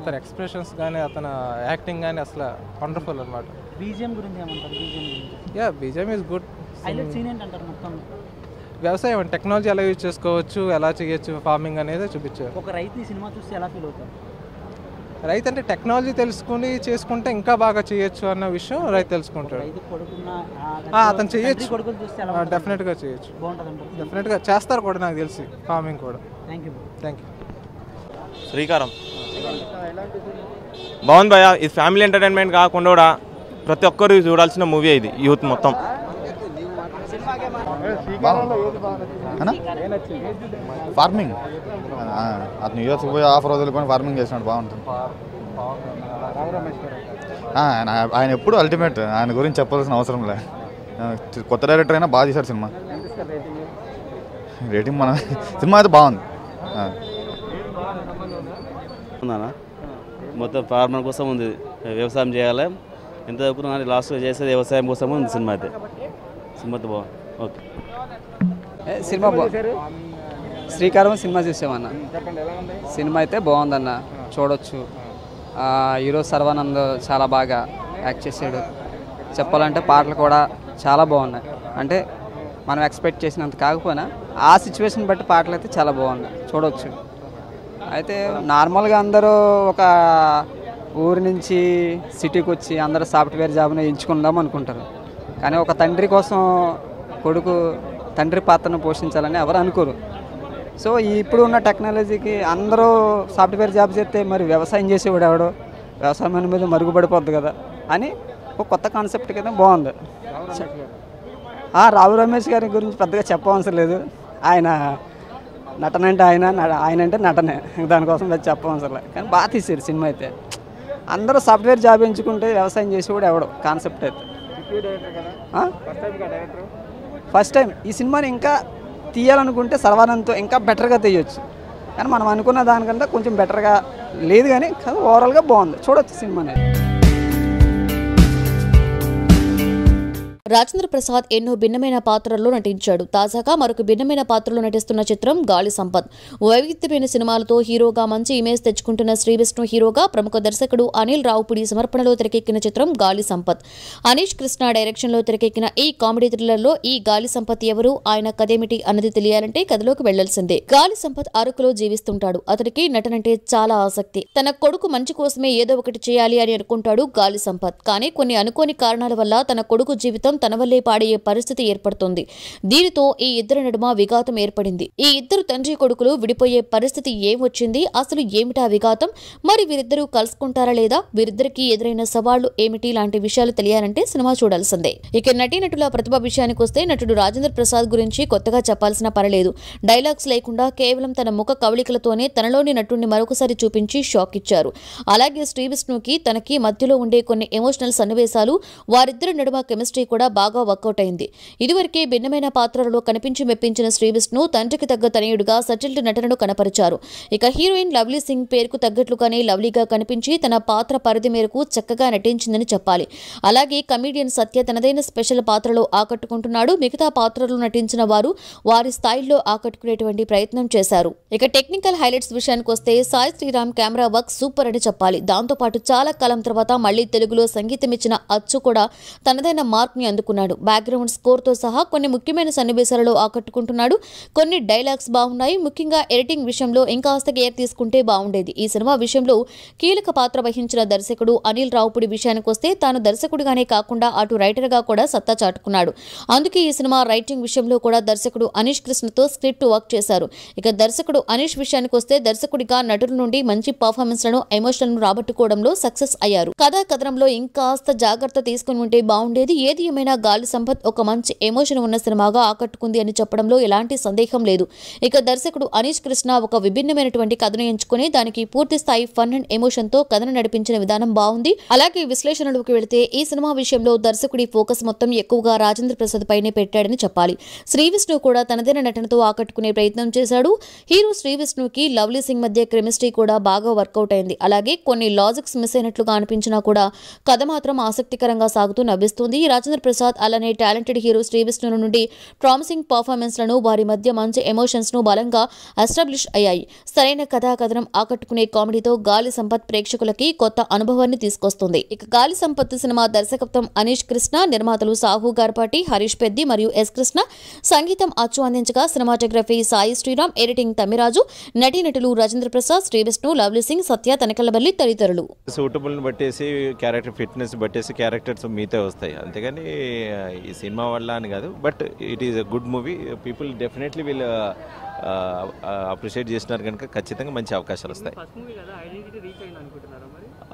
అతని ఎక్స్ప్రెషన్స్ కానీ అతని యాక్టింగ్ కానీ అసలు వండర్ఫుల్ అనమాట బీజిఎం గురించి ఏమంటారు బీజిఎం గురించి yeah BGM is good highlight hmm. Scene ఏంటంటారు మొత్తం వ్యవసాయం టెక్నాలజీ ఎలా యూజ్ చేసుకోవచ్చు ఎలా చేయొచ్చు ఫార్మింగ్ అనేది చూపించారు ఒక రైతు సినిమా చూస్తే ఎలా ఫీల్ అవుతారు రైతు అంటే టెక్నాలజీ తెలుసుకుని చేసుకుంటే ఇంకా బాగా చేయొచ్చు అన్న విషయం రైతు తెలుసుకుంటాడు అతను చేయొచ్చు డెఫినెట్గా చేయొచ్చు డెఫినెట్గా చేస్తారు కూడా నాకు తెలిసి ఫార్మింగ్ కూడా థ్యాంక్ యూ థ్యాంక్ యూ శ్రీకారం బాగుంది భయ ఇది ఫ్యామిలీ ఎంటర్టైన్మెంట్ కాకుండా ప్రతి ఒక్కరు చూడాల్సిన మూవీ ఇది యూత్ మొత్తం ఫార్మింగ్ అది న్యూ పోయి ఆఫ్ రోజులు కొని ఫార్మింగ్ చేసినాడు బాగుంటుంది ఆయన ఆయన ఎప్పుడు అల్టిమేట్ ఆయన గురించి చెప్పాల్సిన అవసరం లే కొత్త డైరెక్టర్ అయినా బాగా చేశాడు సినిమా రేటింగ్ మన సినిమా అయితే బాగుంది మొత్తం ఫార్మర్ కోసం ఉంది వ్యవసాయం చేయాలి ఇంతవరకు లాస్ట్ చేసేది వ్యవసాయం కోసం ఉంది సినిమా అయితే సినిమా అయితే బాగుంది ఓకే సినిమా శ్రీకారం సినిమా చూసామన్న సినిమా అయితే బాగుందన్న చూడొచ్చు హీరో సర్వానంద్ చాలా బాగా యాక్ట్ చేసాడు చెప్పాలంటే పాటలు కూడా చాలా బాగున్నాయి అంటే మనం ఎక్స్పెక్ట్ చేసినంత కాకపోయినా ఆ సిచ్యువేషన్ బట్టి పాటలు అయితే చాలా బాగున్నాయి చూడవచ్చు అయితే నార్మల్గా అందరూ ఒక ఊరి నుంచి సిటీకి వచ్చి అందరూ సాఫ్ట్వేర్ జాబ్ని ఎంచుకుందాం అనుకుంటారు కానీ ఒక తండ్రి కోసం కొడుకు తండ్రి పాత్రను పోషించాలని ఎవరు అనుకోరు సో ఇప్పుడు ఉన్న టెక్నాలజీకి అందరూ సాఫ్ట్వేర్ జాబ్ చేస్తే మరి వ్యవసాయం చేసేవాడు ఎవడో వ్యవసాయం మీద మరుగుపడిపోద్ది కదా అని ఒక కొత్త కాన్సెప్ట్ కింద బాగుంది రావు రమేష్ గారి గురించి పెద్దగా చెప్పవలసిన లేదు ఆయన నటన అంటే ఆయన ఆయన అంటే నటనే దానికోసం పెద్ద చెప్పవలసిన లేదు కానీ బాగా తీసారు సినిమా అయితే అందరూ సాఫ్ట్వేర్ జాబ్ ఎంచుకుంటే వ్యవసాయం చేసేవాడు ఎవడు కాన్సెప్ట్ అయితే ఫస్ట్ టైం ఈ సినిమాని ఇంకా తీయాలనుకుంటే సర్వానంతో ఇంకా బెటర్గా తీయొచ్చు కానీ మనం అనుకున్న దానికంటే కొంచెం బెటర్గా లేదు కానీ ఓవరాల్గా బాగుంది చూడొచ్చు అనేది రాజేంద్ర ప్రసాద్ ఎన్నో భిన్నమైన పాత్రల్లో నటించాడు తాజాగా మరొక భిన్నమైన పాత్రలో నటిస్తున్న చిత్రం గాలి సంపత్ వైవిధ్యమైన సినిమాలతో హీరోగా మంచి ఇమేజ్ తెచ్చుకుంటున్న శ్రీ విష్ణు హీరోగా ప్రముఖ దర్శకుడు అనిల్ రావుపుడి సమర్పణలో తెరకెక్కిన చిత్రం గాలి సంపత్ అనీష్ కృష్ణ లో తెరకెక్కిన ఈ కామెడీ థ్రిల్లర్లో ఈ గాలి సంపత్ ఎవరు ఆయన కథేమిటి అన్నది తెలియాలంటే కథలోకి వెళ్లాల్సిందే గాలి సంపత్ అరకులో జీవిస్తుంటాడు అతనికి నటనంటే చాలా ఆసక్తి తన కొడుకు మంచి కోసమే ఏదో ఒకటి చేయాలి అని అనుకుంటాడు గాలి సంపత్ కానీ కొన్ని అనుకోని కారణాల వల్ల తన కొడుకు జీవితం జీవితం తన వల్లే పాడయ్యే పరిస్థితి ఏర్పడుతోంది దీనితో ఈ ఇద్దరు నడుమ విఘాతం ఏర్పడింది ఈ ఇద్దరు తండ్రి కొడుకులు విడిపోయే పరిస్థితి ఏమొచ్చింది అసలు ఏమిటా విఘాతం మరి వీరిద్దరూ కలుసుకుంటారా లేదా వీరిద్దరికీ ఎదురైన సవాళ్లు ఏమిటి లాంటి విషయాలు తెలియాలంటే సినిమా చూడాల్సిందే ఇక నటీనటుల ప్రతిభ విషయానికి వస్తే నటుడు రాజేంద్ర ప్రసాద్ గురించి కొత్తగా చెప్పాల్సిన పరలేదు డైలాగ్స్ లేకుండా కేవలం తన ముఖ కవళికలతోనే తనలోని నటుడిని మరొకసారి చూపించి షాక్ ఇచ్చారు అలాగే శ్రీ విష్ణుకి తనకి మధ్యలో ఉండే కొన్ని ఎమోషనల్ సన్నివేశాలు వారిద్దరు నడుమ కెమిస్ట్రీ కూడా కూడా బాగా వర్కౌట్ అయింది ఇదివరకే భిన్నమైన పాత్రలలో కనిపించి మెప్పించిన శ్రీవిష్ణు తండ్రికి తగ్గ తనయుడుగా సచిల్ట్ నటనను కనపరిచారు ఇక హీరోయిన్ లవ్లీ సింగ్ పేరుకు తగ్గట్లుగానే లవ్లీగా కనిపించి తన పాత్ర పరిధి మేరకు చక్కగా నటించిందని చెప్పాలి అలాగే కమీడియన్ సత్య తనదైన స్పెషల్ పాత్రలో ఆకట్టుకుంటున్నాడు మిగతా పాత్రలు నటించిన వారు వారి స్థాయిలో ఆకట్టుకునేటువంటి ప్రయత్నం చేశారు ఇక టెక్నికల్ హైలైట్స్ విషయానికి వస్తే Sai Sriram camera work super అని చెప్పాలి దాంతోపాటు చాలా కాలం తర్వాత మళ్లీ తెలుగులో సంగీతం ఇచ్చిన అచ్చు కూడా తనదైన ని అందుకున్నాడు బ్యాక్గ్రౌండ్ స్కోర్తో సహా కొన్ని ముఖ్యమైన సన్నివేశాలలో ఆకట్టుకుంటున్నాడు కొన్ని డైలాగ్స్ బాగున్నాయి ముఖ్యంగా ఎడిటింగ్ విషయంలో ఇంకా ఆస్త కేర్ తీసుకుంటే బాగుండేది ఈ సినిమా విషయంలో కీలక పాత్ర వహించిన దర్శకుడు అనిల్ రావుపుడి విషయానికొస్తే తాను దర్శకుడిగానే కాకుండా అటు రైటర్గా కూడా సత్తా చాటుకున్నాడు అందుకే ఈ సినిమా రైటింగ్ విషయంలో కూడా దర్శకుడు అనీష్ కృష్ణతో స్క్రిప్ట్ వర్క్ చేశారు ఇక దర్శకుడు అనీష్ విషయానికొస్తే దర్శకుడిగా నటుల నుండి మంచి పర్ఫార్మెన్స్లను ఎమోషన్లను రాబట్టుకోవడంలో సక్సెస్ అయ్యారు కథా కథనంలో ఇంకాస్త జాగ్రత్త తీసుకుని ఉంటే బాగుండేది ఏది కారణమైన గాలి సంపత్ ఒక మంచి ఎమోషన్ ఉన్న సినిమాగా ఆకట్టుకుంది అని చెప్పడంలో ఎలాంటి సందేహం లేదు ఇక దర్శకుడు అనీష్ కృష్ణ ఒక విభిన్నమైనటువంటి కథను ఎంచుకుని దానికి పూర్తి స్థాయి ఫన్ అండ్ ఎమోషన్ తో కథను నడిపించిన విధానం బాగుంది అలాగే విశ్లేషణలోకి వెళితే ఈ సినిమా విషయంలో దర్శకుడి ఫోకస్ మొత్తం ఎక్కువగా రాజేంద్ర ప్రసాద్ పైనే పెట్టాడని చెప్పాలి శ్రీవిష్ణు కూడా తనదైన నటనతో ఆకట్టుకునే ప్రయత్నం చేశాడు హీరో శ్రీవిష్ణుకి లవ్లీ సింగ్ మధ్య కెమిస్ట్రీ కూడా బాగా వర్కౌట్ అయింది అలాగే కొన్ని లాజిక్స్ మిస్ అయినట్లుగా అనిపించినా కూడా కథ మాత్రం ఆసక్తికరంగా సాగుతూ నవ్విస్తుంది రాజేంద్ర ప్రసాద్ అలానే టాలెంటెడ్ హీరో శ్రీ విష్ణుల నుండి ప్రామిసింగ్ పర్ఫార్మెన్స్లను వారి మధ్య మంచి ఎమోషన్స్ను బలంగా ఎస్టాబ్లిష్ అయ్యాయి సరైన కథాకథనం ఆకట్టుకునే కామెడీతో గాలి సంపత్ ప్రేక్షకులకి కొత్త అనుభవాన్ని తీసుకొస్తుంది ఇక గాలి సంపత్ సినిమా దర్శకత్వం అనీష్ కృష్ణ నిర్మాతలు సాహు గార్పాటి హరీష్ పెద్ది మరియు ఎస్ కృష్ణ సంగీతం అచ్చు అందించగా సినిమాటోగ్రఫీ సాయి శ్రీరామ్ ఎడిటింగ్ తమిరాజు నటీనటులు రాజేంద్ర ప్రసాద్ శ్రీ విష్ణు లవ్లీ సింగ్ సత్య తనకల్లబల్లి తదితరులు సూటబుల్ బట్టేసి క్యారెక్టర్ ఫిట్నెస్ బట్టేసి క్యారెక్టర్స్ మీతే వస్తాయి అంతేగాని ఈ సినిమా వల్ల అని కాదు but it is a good movie people definitely వీళ్ళు అప్రిషియేట్ చేసినారు కనుక ఖచ్చితంగా మంచి అవకాశాలు వస్తాయి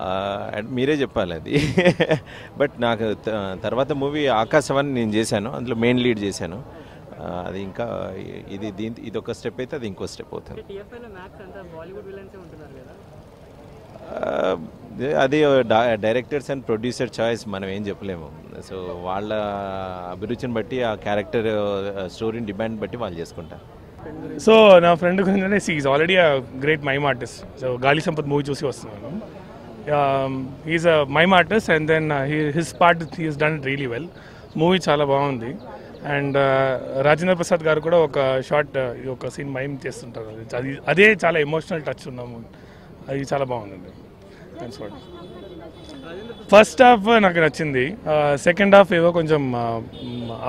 uh, మీరే చెప్పాలి అది బట్ (laughs) నాకు తర్వాత మూవీ ఆకాశవాణి నేను చేశాను అందులో మెయిన్ లీడ్ చేశాను uh, అది ఇంకా ఇది దీని ఇది ఒక స్టెప్ అయితే అది ఇంకో స్టెప్ అవుతుంది అది డైరెక్టర్స్ అండ్ ప్రొడ్యూసర్ చాయిస్ మనం ఏం చెప్పలేము సో వాళ్ళ అభిరుచిని బట్టి ఆ క్యారెక్టర్ స్టోరీని డిమాండ్ బట్టి వాళ్ళు చేసుకుంటారు సో నా ఫ్రెండ్ గురించి is already great mime artist so Gaali Sampath movie చూసి వస్తున్నాను is a mime artist and then his part he's done really well movie చాలా బాగుంది అండ్ రాజేంద్ర ప్రసాద్ గారు కూడా ఒక షార్ట్ uh, ఒక సీన్ మైమ్ చేస్తుంటారు అదే చాలా ఎమోషనల్ టచ్ ఉన్నాము అది చాలా బాగుందండి ఫస్ట్ హాఫ్ uh, నాకు నచ్చింది సెకండ్ హాఫ్ ఏదో కొంచెం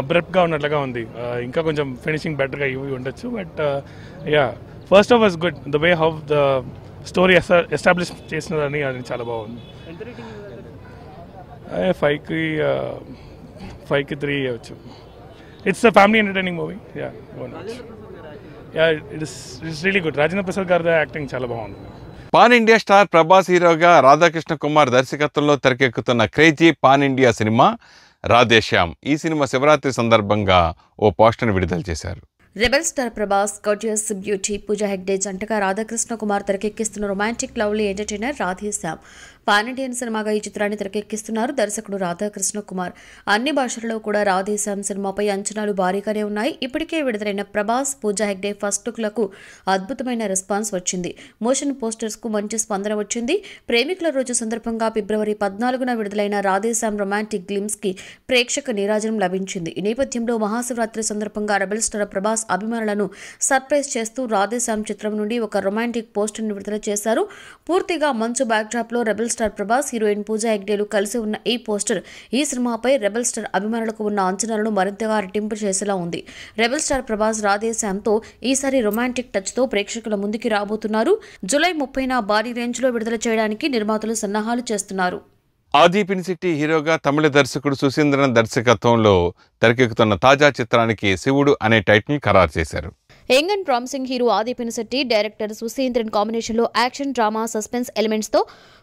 అబ్రప్ట్గా uh, ఉన్నట్లుగా ఉంది uh, ఇంకా కొంచెం ఫినిషింగ్ బెటర్గా ఇవి ఉండొచ్చు but yeah first half was good the way how the story establish చేసినదని అది చాలా బాగుంది ఫైవ్కి ఫైవ్కి త్రీ ఇవ్వచ్చు it's a family entertaining movie yeah yeah it is it's really good Rajendra Prasad గారి యాక్టింగ్ చాలా బాగుంది పాన్ ఇండియా స్టార్ ప్రభాస్ హీరోగా రాధాకృష్ణ కుమార్ దర్శకత్వంలో తెరకెక్కుతున్న crazy pan India cinema Radhe Shyam ఈ సినిమా శివరాత్రి సందర్భంగా ఓ పోస్టర్ను విడుదల చేశారు rebel star Prabhas gorgeous beauty Pooja Hegde జంటగా రాధాకృష్ణ కుమార్ తెరకెక్కిస్తున్న romantic lovely entertainer Radhe Shyam pan Indian సినిమాగా ఈ చిత్రాన్ని తెరకెక్కిస్తున్నారు దర్శకుడు రాధాకృష్ణ కుమార్ అన్ని భాషల్లో కూడా రాధేశాం సినిమాపై అంచనాలు భారీగానే ఉన్నాయి ఇప్పటికే విడుదలైన ప్రభాస్ పూజా హెగ్డే ఫస్ట్ లుక్లకు అద్భుతమైన రెస్పాన్స్ వచ్చింది మోషన్ పోస్టర్స్కు మంచి స్పందన వచ్చింది ప్రేమికుల రోజు సందర్భంగా ఫిబ్రవరి పద్నాలుగున విడుదలైన రాధేశ్యామ్ రొమాంటిక్ గ్లిమ్స్కి ప్రేక్షక నీరాజనం లభించింది ఈ నేపథ్యంలో మహాశివరాత్రి సందర్భంగా రెబల్ స్టార్ ప్రభాస్ అభిమానులను సర్ప్రైజ్ చేస్తూ శ్యామ్ చిత్రం నుండి ఒక రొమాంటిక్ ని విడుదల చేశారు పూర్తిగా మంచు బ్యాక్ లో rebel star Prabhas heroine Pooja హెగ్డేలు కలిసి ఉన్న ఈ పోస్టర్ ఈ సినిమాపై రెబల్ స్టార్ అభిమానులకు ఉన్న అంచనాలను మరింతగా రెట్టింపు చేసేలా ఉంది రెబల్ స్టార్ ప్రభాస్ రాధే శ్యామ్తో ఈసారి రొమాంటిక్ టచ్తో ప్రేక్షకుల ముందుకి రాబోతున్నారు జూలై ముప్పైన భారీ రేంజ్లో విడుదల చేయడానికి నిర్మాతలు సన్నాహాలు చేస్తున్నారు ఆది సిటీ హీరోగా తమిళ దర్శకుడు సుశీంద్రన్ దర్శకత్వంలో తెరకెక్కుతున్న తాజా చిత్రానికి శివుడు అనే టైటిల్ ఖరారు చేశారు యంగ్ అండ్ ప్రామిసింగ్ హీరో ఆది పినిశెట్టి డైరెక్టర్ సుశీంద్రన్ కాంబినేషన్లో యాక్షన్ డ్రామా సస్పెన్స్ ఎలిమెంట్స్తో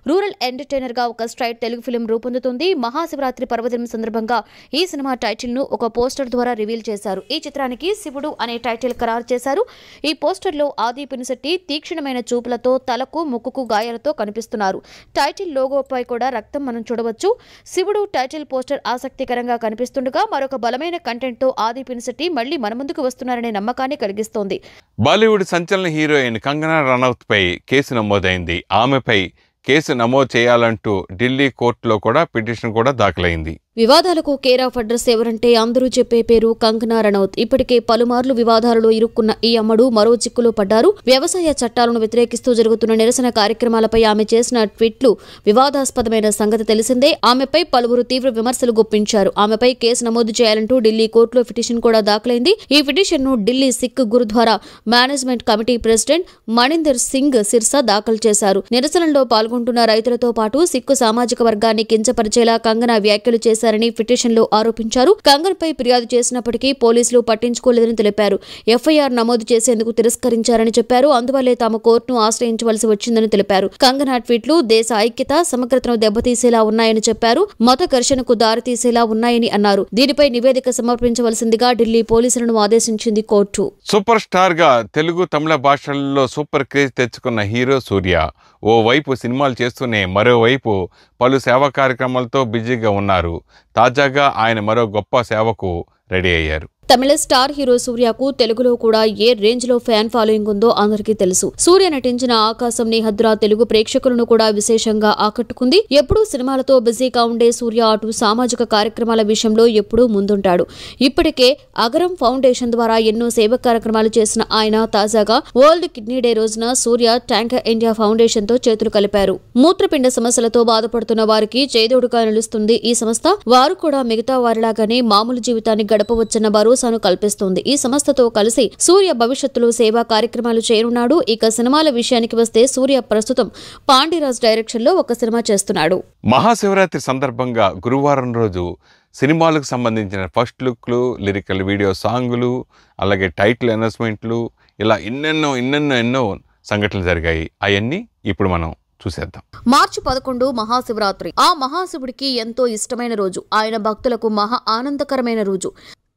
రూరల్ ఎంటర్టైనర్గా ఒక స్ట్రైట్ తెలుగు ఫిలిం రూపొందుతుంది మహాశివరాత్రి పర్వదినం సందర్భంగా ఈ సినిమా టైటిల్ను ఒక పోస్టర్ ద్వారా రివీల్ చేశారు ఈ చిత్రానికి శివుడు అనే టైటిల్ ఖరారు చేశారు ఈ పోస్టర్లో ఆది పినిశెట్టి తీక్షణమైన చూపులతో తలకు ముక్కుకు గాయాలతో కనిపిస్తున్నారు టైటిల్ లోగోపై కూడా రక్తం మనం చూడవచ్చు శివుడు టైటిల్ పోస్టర్ ఆసక్తికరంగా కనిపిస్తుండగా మరొక బలమైన కంటెంట్తో ఆది పినిశెట్టి మళ్లీ మన ముందుకు వస్తున్నారనే నమ్మకాన్ని కలిగిస్తుంది చేస్తోంది బాలీవుడ్ సంచలన హీరోయిన్ కంగనా రనౌత్ పై కేసు నమోదైంది ఆమెపై కేసు నమోదు చేయాలంటూ ఢిల్లీ కోర్టులో కూడా పిటిషన్ కూడా దాఖలైంది వివాదాలకు కేర్ ఆఫ్ అడ్రస్ ఎవరంటే అందరూ చెప్పే పేరు కంగనా రనౌత్ ఇప్పటికే పలుమార్లు వివాదాలలో ఇరుక్కున్న ఈ అమ్మడు మరో చిక్కులో పడ్డారు వ్యవసాయ చట్టాలను వ్యతిరేకిస్తూ జరుగుతున్న నిరసన కార్యక్రమాలపై ఆమె చేసిన ట్వీట్లు వివాదాస్పదమైన సంగతి తెలిసిందే ఆమెపై పలువురు తీవ్ర విమర్శలు గుప్పించారు ఆమెపై కేసు నమోదు చేయాలంటూ ఢిల్లీ కోర్టులో పిటిషన్ కూడా దాఖలైంది ఈ పిటిషన్ను Delhi Sikh Gurdwara management committee president Maninder Singh Sirsa దాఖలు చేశారు నిరసనలో పాల్గొంటున్న రైతులతో పాటు సిక్కు సామాజిక వర్గాన్ని కించపరిచేలా కంగనా వ్యాఖ్యలు చేశారు చేశారని పిటిషన్లో ఆరోపించారు కంగన్పై ఫిర్యాదు చేసినప్పటికీ పోలీసులు పట్టించుకోలేదని తెలిపారు ఎఫ్ఐఆర్ నమోదు చేసేందుకు తిరస్కరించారని చెప్పారు అందువల్లే తాము కోర్టును ఆశ్రయించవలసి వచ్చిందని తెలిపారు కంగనా ట్వీట్లు దేశ ఐక్యత సమగ్రతను దెబ్బతీసేలా ఉన్నాయని చెప్పారు మత ఘర్షణకు దారితీసేలా ఉన్నాయని అన్నారు దీనిపై నివేదిక సమర్పించవలసిందిగా ఢిల్లీ పోలీసులను ఆదేశించింది కోర్టు సూపర్ స్టార్ గా తెలుగు తమిళ భాషల్లో సూపర్ క్రేజ్ తెచ్చుకున్న హీరో సూర్య ఓవైపు సినిమాలు చేస్తూనే మరోవైపు పలు సేవా కార్యక్రమాలతో బిజీగా ఉన్నారు తాజాగా ఆయన మరో గొప్ప సేవకు రెడీ అయ్యారు తమిళ స్టార్ హీరో సూర్యకు తెలుగులో కూడా ఏ రేంజ్ లో ఫ్యాన్ ఫాలోయింగ్ ఉందో అందరికీ తెలుసు సూర్య నటించిన ఆకాశం నిహద్రా తెలుగు ప్రేక్షకులను కూడా విశేషంగా ఆకట్టుకుంది ఎప్పుడూ సినిమాలతో బిజీగా ఉండే సూర్య అటు సామాజిక కార్యక్రమాల విషయంలో ఎప్పుడూ ముందుంటాడు ఇప్పటికే అగరం ఫౌండేషన్ ద్వారా ఎన్నో సేవ కార్యక్రమాలు చేసిన ఆయన తాజాగా వరల్డ్ కిడ్నీ డే రోజున సూర్య ట్యాంకర్ ఇండియా ఫౌండేషన్ తో చేతులు కలిపారు మూత్రపిండ సమస్యలతో బాధపడుతున్న వారికి చేదోడుగా నిలుస్తుంది ఈ సంస్థ వారు కూడా మిగతా వారిలాగానే మామూలు జీవితాన్ని గడపవచ్చన్న వారు భరోసాను కల్పిస్తోంది ఈ సంస్థతో కలిసి సూర్య భవిష్యత్తులో సేవా కార్యక్రమాలు చేరున్నాడు ఇక సినిమాల విషయానికి వస్తే సూర్య ప్రస్తుతం పాండిరాజ్ డైరెక్షన్ లో ఒక సినిమా చేస్తున్నాడు మహాశివరాత్రి సందర్భంగా గురువారం రోజు సినిమాలకు సంబంధించిన ఫస్ట్ లుక్లు లిరికల్ వీడియో సాంగులు అలాగే టైటిల్ అనౌన్స్మెంట్లు ఇలా ఎన్నెన్నో ఎన్నెన్నో ఎన్నో సంఘటనలు జరిగాయి అవన్నీ ఇప్పుడు మనం చూసేద్దాం మార్చి పదకొండు మహాశివరాత్రి ఆ మహాశివుడికి ఎంతో ఇష్టమైన రోజు ఆయన భక్తులకు మహా ఆనందకరమైన రోజు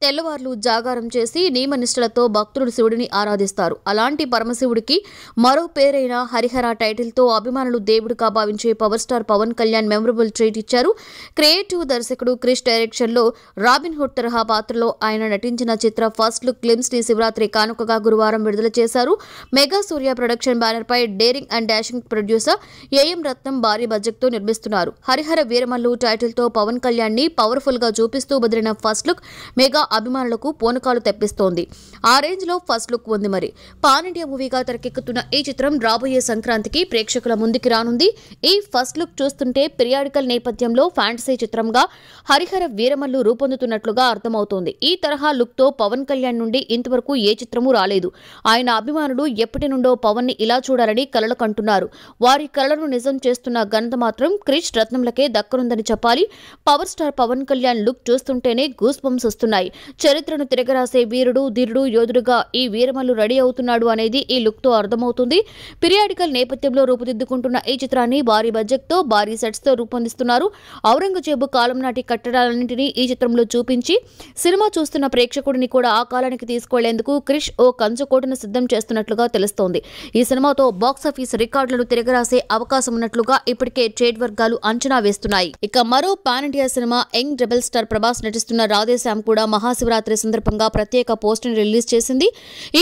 తెల్లవార్లు జాగారం చేసి నియమనిష్టలతో భక్తుడు శివుడిని ఆరాధిస్తారు అలాంటి పరమశివుడికి మరో పేరైన హరిహర టైటిల్తో అభిమానులు దేవుడిగా భావించే power star Pawan Kalyan memorable treat ఇచ్చారు క్రియేటివ్ దర్శకుడు క్రిష్ డైరెక్షన్లో రాబిన్ హుడ్ తరహా పాత్రలో ఆయన నటించిన చిత్ర ఫస్ట్ లుక్ క్లిమ్స్ ని శివరాత్రి కానుకగా గురువారం విడుదల చేశారు మెగా సూర్య ప్రొడక్షన్ బ్యానర్పై daring and dashing producer A M Ratnam భారీ బడ్జెట్తో నిర్మిస్తున్నారు హరిహర వీరమల్లు టైటిల్తో పవన్ కళ్యాణ్ ని పవర్ఫుల్ గా చూపిస్తూ బదిలిన ఫస్ట్ లుక్ మెగా అభిమానులకు పోనకాలు తెప్పిస్తోంది ఆ రేంజ్ లో ఫస్ట్ లుక్ ఉంది మరి పాన్ ఇండియా మూవీగా తెరకెక్కుతున్న ఈ చిత్రం రాబోయే సంక్రాంతికి ప్రేక్షకుల ముందుకి రానుంది ఈ ఫస్ట్ లుక్ చూస్తుంటే పిరియాడికల్ నేపథ్యంలో ఫ్యాంటసీ చిత్రంగా హరిహర వీరమల్లు రూపొందుతున్నట్లుగా అర్థమవుతోంది ఈ తరహా లుక్ తో పవన్ కళ్యాణ్ నుండి ఇంతవరకు ఏ చిత్రమూ రాలేదు ఆయన అభిమానులు ఎప్పటి నుండో పవన్ ని ఇలా చూడాలని కలలు కంటున్నారు వారి కలలను నిజం చేస్తున్న ఘనత మాత్రం క్రిష్ రత్నంలకే దక్కనుందని చెప్పాలి power star Pawan Kalyan look చూస్తుంటేనే గూస్ బంప్స్ వస్తున్నాయి చరిత్రను తిరగరాసే వీరుడు ధీరుడు యోధుడుగా ఈ వీరమల్లు రెడీ అవుతున్నాడు అనేది ఈ లుక్ తో అర్థమవుతుంది పిరియాడికల్ నేపథ్యంలో రూపుదిద్దుకుంటున్న ఈ చిత్రాన్ని భారీ బడ్జెట్ తో భారీ సెట్స్ తో రూపొందిస్తున్నారు ఔరంగజేబు కాలం నాటి కట్టడాలన్నింటినీ ఈ చిత్రంలో చూపించి సినిమా చూస్తున్న ప్రేక్షకుడిని కూడా ఆ కాలానికి తీసుకువెళ్లేందుకు క్రిష్ ఓ కంచుకోటను సిద్ధం చేస్తున్నట్లుగా తెలుస్తోంది ఈ సినిమాతో బాక్సాఫీస్ రికార్డులను తిరగరాసే అవకాశం ఉన్నట్లుగా ఇప్పటికే ట్రేడ్ వర్గాలు అంచనా వేస్తున్నాయి ఇక మరో pan India cinema young double star Prabhas Radheshyam రాధేశ్యామ్ కూడా మహా మహాశివరాత్రి సందర్భంగా ప్రత్యేక పోస్టును రిలీజ్ చేసింది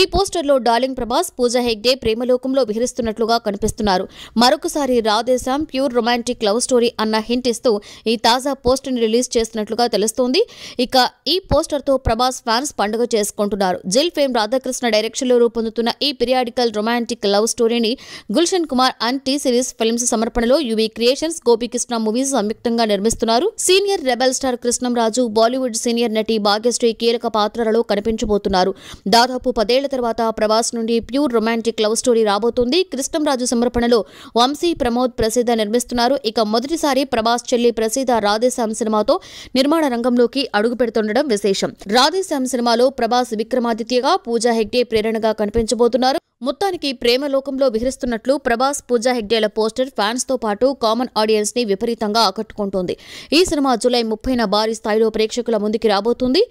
ఈ పోస్టర్లో డార్లింగ్ ప్రభాస్ పూజా హెగ్డే ప్రేమలోకంలో విహరిస్తున్నట్లుగా కనిపిస్తున్నారు మరొకసారి Radheshyam pure romantic love story అన్న హింట్ ఇస్తూ ఈ తాజా పోస్టును రిలీజ్ చేస్తున్నట్లుగా తెలుస్తోంది ఇక ఈ పోస్టర్తో ప్రభాస్ ఫ్యాన్స్ పండుగ చేసుకుంటున్నారు జిల్ ఫేమ్ రాధాకృష్ణ డైరెక్షన్లో రూపొందుతున్న ఈ పిరియాడికల్ రొమాంటిక్ లవ్ స్టోరీని Gulshan Kumar and T series films సమర్పణలో యువి క్రియేషన్స్ గోపీకృష్ణ మూవీస్ సంయుక్తంగా నిర్మిస్తున్నారు senior rebel star Krishnamraju Bollywood senior నటి భాగ్య ఇండస్ట్రీ కీలక పాత్రలలో కనిపించబోతున్నారు దాదాపు పదేళ్ల తర్వాత ప్రభాస్ నుండి ప్యూర్ రొమాంటిక్ లవ్ స్టోరీ రాబోతుంది కృష్ణంరాజు సమర్పణలో వంశీ ప్రమోద్ ప్రసీద నిర్మిస్తున్నారు ఇక మొదటిసారి ప్రభాస్ చెల్లి ప్రసీద రాధేశ్యామ్ సినిమాతో నిర్మాణ రంగంలోకి అడుగు పెడుతుండడం విశేషం రాధేశ్యామ్ సినిమాలో ప్రభాస్ విక్రమాదిత్యగా పూజా హెగ్డే ప్రేరణగా కనిపించబోతున్నారు మొత్తానికి ప్రేమ లోకంలో విహరిస్తున్నట్లు ప్రభాస్ పూజా హెగ్డేల పోస్టర్ ఫ్యాన్స్ తో పాటు కామన్ ఆడియన్స్ ని విపరీతంగా ఆకట్టుకుంటోంది ఈ సినిమా జూలై ముప్పైన భారీ స్థాయిలో ప్రేక్షకుల ముందుకి రాబోతుంది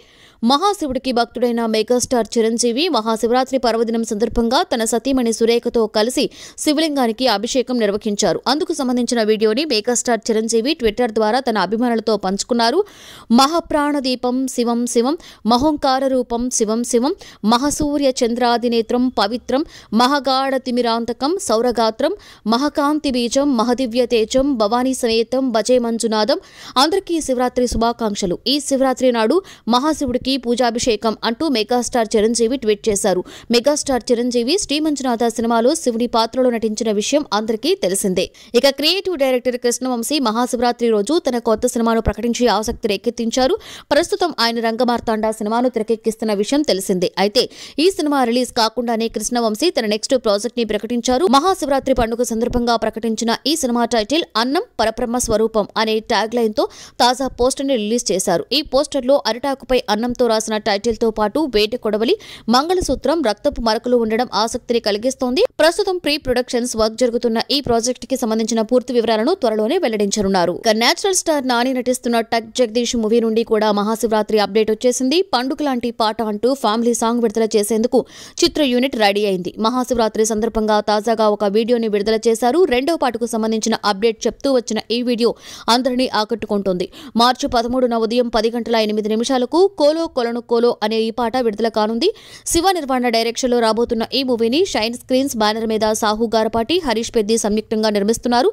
మహాశివుడికి భక్తుడైన మెగాస్టార్ చిరంజీవి మహాశివరాత్రి పర్వదినం సందర్భంగా తన సతీమణి సురేఖతో కలిసి శివలింగానికి అభిషేకం నిర్వహించారు అందుకు సంబంధించిన వీడియోని మెగాస్టార్ చిరంజీవి ట్విట్టర్ ద్వారా తన అభిమానులతో పంచుకున్నారు మహాప్రాణదీపం శివం శివం మహోంకార రూపం శివం శివం మహసూర్య చంద్రాదినేత్రం పవిత్రం మహగాఢ తిమిరాంతకం సౌరగాత్రం మహకాంతి బీజం మహదివ్య తేజం భవానీ సమేతం భజే మంజునాథం అందరికీ శివరాత్రి శుభాకాంక్షలు ఈ శివరాత్రి నాడు మహాశివుడికి పూజాభిషేకం అంటూ మెగాస్టార్ చిరంజీవి ట్వీట్ చేశారు మెగాస్టార్ చిరంజీవి శ్రీ మంజునాథ సినిమాలో శివుని పాత్రలో నటించిన విషయం అందరికీ తెలిసిందే ఇక క్రియేటివ్ డైరెక్టర్ కృష్ణవంశీ మహాశివరాత్రి రోజు తన కొత్త సినిమాను ప్రకటించి ఆసక్తి రేకెత్తించారు ప్రస్తుతం ఆయన రంగమార్తాండ సినిమాను తెరకెక్కిస్తున్న విషయం తెలిసిందే అయితే ఈ సినిమా రిలీజ్ కాకుండానే కృష్ణవంశీ తన నెక్స్ట్ ప్రాజెక్ట్ ని ప్రకటించారు మహాశివరాత్రి పండుగ సందర్భంగా ప్రకటించిన ఈ సినిమా టైటిల్ అన్నం పరబ్రహ్మ స్వరూపం అనే ట్యాగ్ లైన్ తో తాజా పోస్టర్ ని రిలీజ్ చేశారు ఈ పోస్టర్ లో అరిటాకుపై అన్నం కాగితంతో రాసిన టైటిల్తో పాటు వేట కొడవలి మంగళసూత్రం రక్తపు మరకలు ఉండడం ఆసక్తిని కలిగిస్తోంది ప్రస్తుతం ప్రీ ప్రొడక్షన్స్ వర్క్ జరుగుతున్న ఈ ప్రాజెక్ట్ కి సంబంధించిన పూర్తి వివరాలను త్వరలోనే వెల్లడించనున్నారు నేచురల్ స్టార్ నాని నటిస్తున్న టక్ జగదీష్ మూవీ నుండి కూడా మహాశివరాత్రి అప్డేట్ వచ్చేసింది పండుగ లాంటి పాట అంటూ ఫ్యామిలీ సాంగ్ విడుదల చేసేందుకు చిత్ర యూనిట్ రెడీ అయింది మహాశివరాత్రి సందర్భంగా తాజాగా ఒక వీడియోని విడుదల చేశారు రెండో పాటకు సంబంధించిన అప్డేట్ చెప్తూ వచ్చిన ఈ వీడియో అందరినీ ఆకట్టుకుంటోంది మార్చి పదమూడున ఉదయం పది గంటల ఎనిమిది నిమిషాలకు కోలో కొలను కోలో అనే ఈ పాట విడుదల కానుంది శివ నిర్మాణ లో రాబోతున్న ఈ మూవీని షైన్ స్క్రీన్స్ బ్యానర్ మీద సాహు గారపాటి హరీష్ పెద్ది సంయుక్తంగా నిర్మిస్తున్నారు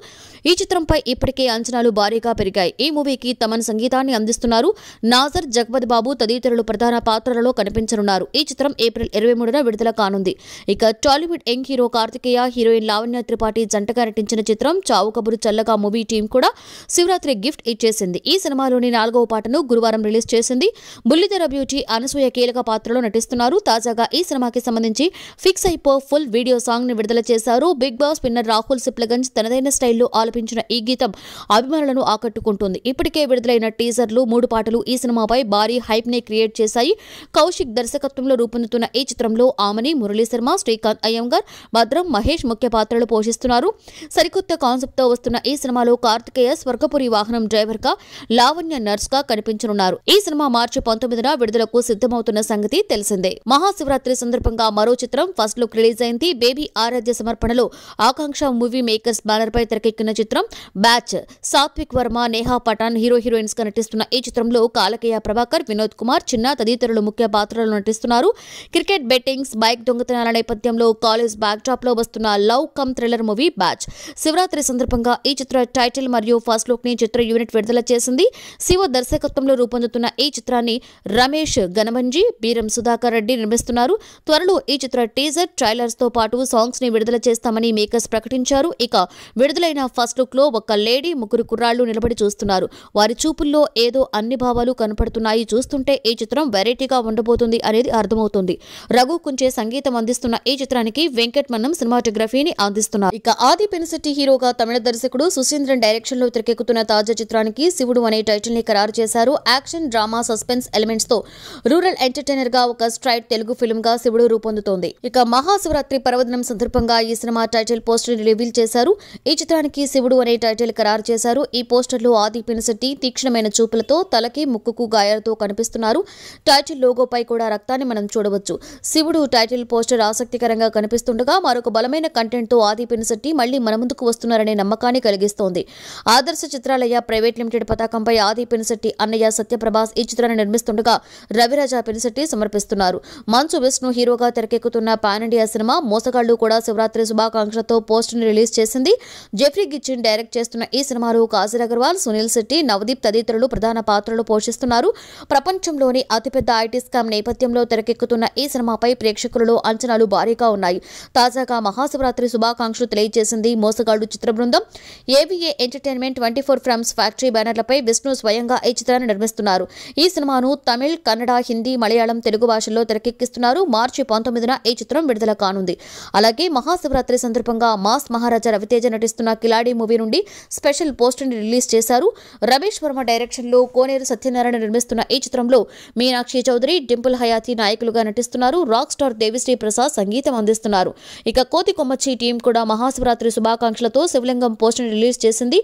ఈ చిత్రంపై ఇప్పటికే అంచనాలు భారీగా పెరిగాయి ఈ మూవీకి తమన్ సంగీతాన్ని అందిస్తున్నారు నాజర్ జగపతి బాబు తదితరులు ప్రధాన పాత్రలలో కనిపించనున్నారు ఈ చిత్రం ఏప్రిల్ ఇరవై మూడున విడుదల కానుంది ఇక Tollywood young hero Kartikeya heroine Lavanya Tripathi జంటగా నటించిన చిత్రం చావుకబురు చల్లగా మూవీ టీం కూడా శివరాత్రి గిఫ్ట్ ఇచ్చేసింది ఈ సినిమాలోని నాలుగవ పాటను గురువారం రిలీజ్ చేసింది బుల్లితెర ఆంధ్ర బ్యూటీ అనసూయ కీలక పాత్రలో నటిస్తున్నారు తాజాగా ఈ సినిమాకి సంబంధించి ఫిక్స్ అయిపో ఫుల్ వీడియో సాంగ్ ని విడుదల చేశారు Bigg Boss winner Rahul Sipligunj తనదైన స్టైల్లో ఆలపించిన ఈ గీతం అభిమానులను ఆకట్టుకుంటుంది ఇప్పటికే విడుదలైన టీజర్లు మూడు పాటలు ఈ సినిమాపై భారీ హైప్ ని క్రియేట్ చేశాయి కౌశిక్ దర్శకత్వంలో రూపొందుతున్న ఈ చిత్రంలో ఆమని మురళీ శర్మ శ్రీకాంత్ అయ్యంగర్ భద్రం మహేష్ ముఖ్య పాత్రలు పోషిస్తున్నారు సరికొత్త కాన్సెప్ట్ తో వస్తున్న ఈ సినిమాలో కార్తికేయ స్వర్గపురి వాహనం డ్రైవర్ గా లావణ్య నర్స్ గా కనిపించనున్నారు ఈ సినిమా మార్చి పంతొమ్మిదిన కూడా విడుదలకు సిద్ధమవుతున్న సంగతి తెలిసిందే మహాశివరాత్రి సందర్భంగా మరో చిత్రం ఫస్ట్ లుక్ రిలీజ్ అయింది బేబీ ఆరాధ్య సమర్పణలో ఆకాంక్ష మూవీ మేకర్స్ బ్యానర్ పై తెరకెక్కిన చిత్రం batch Satvik Varma Neha Pathan hero heroines గా నటిస్తున్న ఈ చిత్రంలో కాలకేయ ప్రభాకర్ వినోద్ కుమార్ చిన్న తదితరులు ముఖ్య పాత్రలు నటిస్తున్నారు క్రికెట్ బెట్టింగ్స్ బైక్ దొంగతనాల నేపథ్యంలో కాలేజ్ బ్యాక్ డ్రాప్ లో వస్తున్న love come thriller movie batch Shivratri సందర్భంగా ఈ చిత్ర టైటిల్ మరియు ఫస్ట్ లుక్ ని చిత్ర యూనిట్ విడుదల చేసింది శివ దర్శకత్వంలో రూపొందుతున్న ఈ చిత్రాన్ని రమేష్ గణమంజీ బీరం సుధాకర్ రెడ్డి నిర్మిస్తున్నారు త్వరలో ఈ చిత్ర టీజర్ ట్రైలర్స్ తో పాటు సాంగ్స్ ని విడుదల చేస్తామని మేకర్స్ ప్రకటించారు ఇక విడుదలైన ఫస్ట్ లుక్ లో ఒక లేడీ ముగ్గురు కుర్రాళ్లు నిలబడి చూస్తున్నారు వారి చూపుల్లో ఏదో అన్ని భావాలు కనపడుతున్నాయి చూస్తుంటే ఈ చిత్రం వెరైటీగా ఉండబోతుంది అనేది అర్థమవుతుంది రఘు కుంచే సంగీతం అందిస్తున్న ఈ చిత్రానికి వెంకట్ మన్నం సినిమాటోగ్రఫీని అందిస్తున్నారు ఇక ఆది పెనిసిటీ హీరోగా తమిళ దర్శకుడు సుశీంద్రన్ డైరెక్షన్ లో తెరకెక్కుతున్న తాజా చిత్రానికి శివుడు అనే టైటిల్ ని ఖరారు చేశారు యాక్షన్ డ్రామా సస్పెన్స్ ఎలిమెంట్స్ తో రూరల్ ఎంటర్టైనర్ గా ఒక స్ట్రైట్ తెలుగు ఫిల్మ్ గా శివుడు రూపొందుతోంది ఇక మహాశివరాత్రి పర్వదినం సందర్భంగా ఈ సినిమా టైటిల్ పోస్టర్ ని రివీల్ చేశారు ఈ చిత్రానికి శివుడు అనే టైటిల్ ఖరారు చేశారు ఈ పోస్టర్ లో ఆది పినిశెట్టి తీక్షణమైన చూపులతో తలకి ముక్కుకు గాయాలతో కనిపిస్తున్నారు టైటిల్ లోగోపై కూడా రక్తాన్ని మనం చూడవచ్చు శివుడు టైటిల్ పోస్టర్ ఆసక్తికరంగా కనిపిస్తుండగా మరొక బలమైన కంటెంట్ తో ఆది పినిశెట్టి మళ్లీ మన ముందుకు వస్తున్నారనే నమ్మకాన్ని కలిగిస్తోంది ఆదర్శ చిత్రాలయ ప్రైవేట్ లిమిటెడ్ పతాకంపై ఆది పినిశెట్టి అన్నయ్య సత్యప్రభాస్ ఈ చిత్రాన్ని నిర్మిస్తుండగా రవిరాజ పెనిశెట్టి సమర్పిస్తున్నారు మంచు విష్ణు హీరోగా తెరకెక్కుతున్న పాన్ ఇండియా సినిమా మోసగాళ్లు కూడా శివరాత్రి శుభాకాంక్షలతో పోస్టును రిలీజ్ చేసింది జెఫ్రీ గిచ్చిన్ డైరెక్ట్ చేస్తున్న ఈ సినిమాలో కాజీ అగర్వాల్ సునీల్ శెట్టి నవదీప్ తదితరులు ప్రధాన పాత్రలు పోషిస్తున్నారు ప్రపంచంలోని అతిపెద్ద ఐటీ స్కామ్ నేపథ్యంలో తెరకెక్కుతున్న ఈ సినిమాపై ప్రేక్షకులలో అంచనాలు భారీగా ఉన్నాయి తాజాగా మహాశివరాత్రి శుభాకాంక్షలు తెలియజేసింది మోసగాళ్లు చిత్ర బృందం A B A entertainment twenty four frames factory బ్యానర్లపై విష్ణు స్వయంగా ఈ చిత్రాన్ని నిర్మిస్తున్నారు ఈ సినిమాను తమిళ తమిళ్ కన్నడ హిందీ మలయాళం తెలుగు భాషల్లో తెరకెక్కిస్తున్నారు మార్చి పంతొమ్మిదిన ఈ చిత్రం విడుదల కానుంది అలాగే మహాశివరాత్రి సందర్భంగా మాస్ మహారాజా రవితేజ నటిస్తున్న కిలాడి మూవీ నుండి స్పెషల్ పోస్టర్ని రిలీజ్ చేశారు రమేష్ వర్మ డైరెక్షన్లో కోనేరు సత్యనారాయణ నిర్మిస్తున్న ఈ చిత్రంలో మీనాక్షి చౌదరి డింపుల్ హయాతి నాయకులుగా నటిస్తున్నారు రాక్ స్టార్ దేవిశ్రీ ప్రసాద్ సంగీతం అందిస్తున్నారు ఇక కోతి కొమ్మచ్చి టీం కూడా మహాశివరాత్రి శుభాకాంక్షలతో శివలింగం పోస్టర్ని రిలీజ్ చేసింది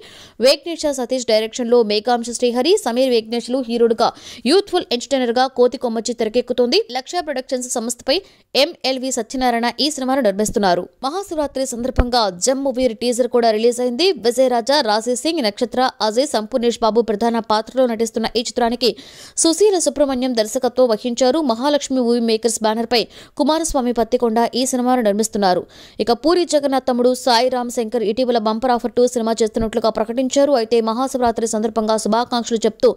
వేగ్నేష సతీష్ డైరెక్షన్లో మేఘాంశ శ్రీహరి సమీర్ వేగ్నేష్లు హీరోడుగా యూత్ఫుల్ ఎంచ్ గా కోతి కొమ్మచ్చి తెరకెక్కుతోంది లక్ష ప్రొడక్షన్స్ సంస్థపై ఎంఎల్వి సత్యనారాయణ ఈ సినిమాను నిర్మిస్తున్నారు మహాశివరాత్రి సందర్భంగా జమ్ మూవీ టీజర్ కూడా రిలీజ్ అయింది విజయరాజ రాజీ సింగ్ నక్షత్ర అజయ్ సంపూర్ణేష్ బాబు ప్రధాన పాత్రలో నటిస్తున్న ఈ చిత్రానికి సుశీల సుబ్రహ్మణ్యం దర్శకత్వం వహించారు మహాలక్ష్మి మూవీ మేకర్స్ బ్యానర్ పై కుమారస్వామి పత్తికొండ ఈ సినిమాను నిర్మిస్తున్నారు ఇక పూరి జగన్నాథ్ తమ్ముడు సాయి రామ్ శంకర్ ఇటీవల బంపర్ ఆఫర్ టూ సినిమా చేస్తున్నట్లుగా ప్రకటించారు అయితే మహాశివరాత్రి సందర్భంగా శుభాకాంక్షలు చెప్తూ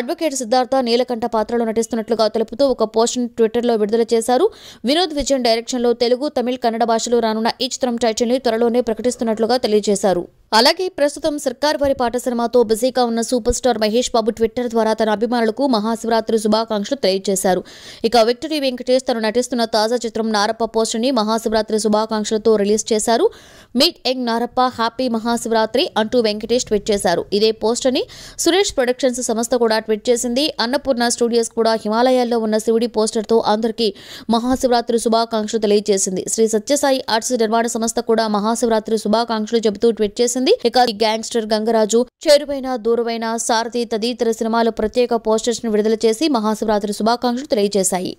అడ్వకేట్ సిద్ధార్థ నీలకంఠ పాత్ర పాత్రలో నటిస్తున్నట్లుగా తెలుపుతూ ఒక పోస్ట్ను ట్విట్టర్లో విడుదల చేశారు వినోద్ విజయన్ డైరెక్షన్లో తెలుగు తమిళ్ కన్నడ భాషలో రానున్న ఈ చిత్రం ని త్వరలోనే ప్రకటిస్తున్నట్లుగా తెలియజేశారు అలాగే ప్రస్తుతం సర్కార్ వారి సినిమాతో బిజీగా ఉన్న super star Mahesh Babu Twitter ద్వారా తన అభిమానులకు మహాశివరాత్రి శుభాకాంక్షలు తెలియజేశారు ఇక విక్టరీ వెంకటేష్ తను నటిస్తున్న తాజా చిత్రం నారప్ప ని మహాశివరాత్రి శుభాకాంక్షలతో రిలీజ్ చేశారు మీట్ ఎగ్ నారప్ప హ్యాపీ మహాశివరాత్రి అంటూ వెంకటేష్ ట్వీట్ చేశారు ఇదే ని సురేష్ ప్రొడక్షన్స్ సంస్థ కూడా ట్వీట్ చేసింది అన్నపూర్ణ స్టూడియోస్ కూడా హిమాలయాల్లో ఉన్న శివుడి పోస్టర్తో అందరికీ మహాశివరాత్రి శుభాకాంక్షలు తెలియజేసింది శ్రీ సత్యసాయి ఆర్ట్స్ నిర్మాణ సంస్థ కూడా మహాశివరాత్రి శుభాకాంక్షలు చెబుతూ ట్వీట్ చేసింది ఉంటుంది ఇక గ్యాంగ్స్టర్ గంగరాజు చేరువైన దూరమైన సారథి తదితర సినిమాలు ప్రత్యేక పోస్టర్స్ ను విడుదల చేసి మహాశివరాత్రి శుభాకాంక్షలు తెలియజేశాయి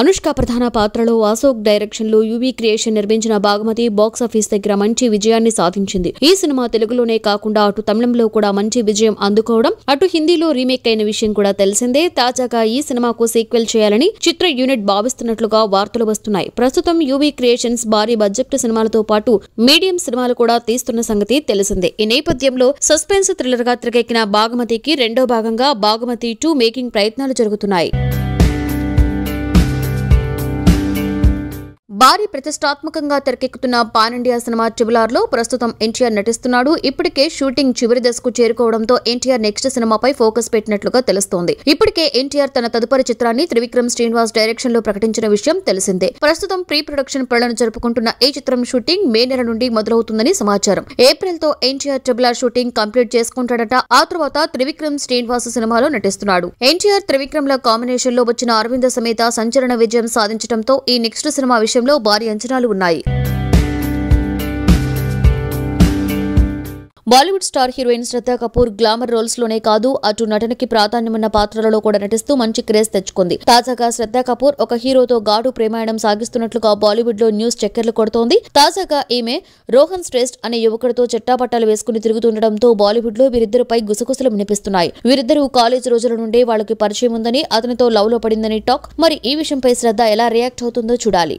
అనుష్క ప్రధాన పాత్రలో అశోక్ డైరెక్షన్ లో యువీ క్రియేషన్ నిర్మించిన బాగమతి బాక్సాఫీస్ దగ్గర మంచి విజయాన్ని సాధించింది ఈ సినిమా తెలుగులోనే కాకుండా అటు తమిళంలో కూడా మంచి విజయం అందుకోవడం అటు హిందీలో రీమేక్ అయిన విషయం కూడా తెలిసిందే తాజాగా ఈ సినిమాకు సీక్వెల్ చేయాలని చిత్ర యూనిట్ భావిస్తున్నట్లుగా వార్తలు వస్తున్నాయి ప్రస్తుతం యూవీ క్రియేషన్స్ భారీ బడ్జెట్ సినిమాలతో పాటు మీడియం సినిమాలు కూడా తీస్తున్న సంగతి తెలిసిందే ఈ నేపథ్యంలో సస్పెన్స్ థ్రిల్లర్ గా తెరకెక్కిన బాగుమతికి రెండో భాగంగా బాగుమతి టూ మేకింగ్ ప్రయత్నాలు జరుగుతున్నాయి భారీ ప్రతిష్టాత్మకంగా తెరకెక్కుతున్న పాన్ ఇండియా సినిమా లో ప్రస్తుతం ఎన్టీఆర్ నటిస్తున్నాడు ఇప్పటికే షూటింగ్ చివరి దశకు చేరుకోవడంతో ఎన్టీఆర్ నెక్స్ట్ సినిమాపై ఫోకస్ పెట్టినట్లుగా తెలుస్తోంది ఇప్పటికే ఎన్టీఆర్ తన తదుపరి చిత్రాన్ని త్రివిక్రమ్ శ్రీనివాస్ డైరెక్షన్ లో ప్రకటించిన విషయం తెలిసిందే ప్రస్తుతం ప్రీ ప్రొడక్షన్ పనులను జరుపుకుంటున్న ఈ చిత్రం షూటింగ్ మే నెల నుండి మొదలవుతుందని సమాచారం ఏప్రిల్ తో ఎన్టీఆర్ ట్రిబులార్ షూటింగ్ కంప్లీట్ చేసుకుంటాడట ఆ తర్వాత త్రివిక్రమ్ శ్రీనివాస్ సినిమాలో నటిస్తున్నాడు ఎన్టీఆర్ త్రివిక్రమ్ ల కాంబినేషన్ లో వచ్చిన అరవింద సమేత సంచలన విజయం సాధించడంతో ఈ నెక్స్ట్ సినిమా విషయం విషయంలో భారీ అంచనాలు ఉన్నాయి Bollywood star heroine Shraddha Kapoor glamour roles లోనే కాదు అటు నటనకి ప్రాధాన్యమున్న పాత్రలలో కూడా నటిస్తూ మంచి క్రేజ్ తెచ్చుకుంది తాజాగా శ్రద్ధా కపూర్ ఒక హీరోతో గాడు ప్రేమాయణం సాగిస్తున్నట్లుగా బాలీవుడ్ లో న్యూస్ చెక్కర్లు కొడుతోంది తాజాగా ఈమె రోహన్ శ్రేష్ఠ్ అనే యువకుడితో చెట్టాపట్టాలు వేసుకుని తిరుగుతుండటంతో బాలీవుడ్ లో వీరిద్దరిపై గుసగుసలు వినిపిస్తున్నాయి వీరిద్దరూ కాలేజ్ రోజుల నుండే వాళ్ళకి పరిచయం ఉందని అతనితో లవ్ లో పడిందని టాక్ మరి ఈ విషయంపై శ్రద్ధ ఎలా రియాక్ట్ అవుతుందో చూడాలి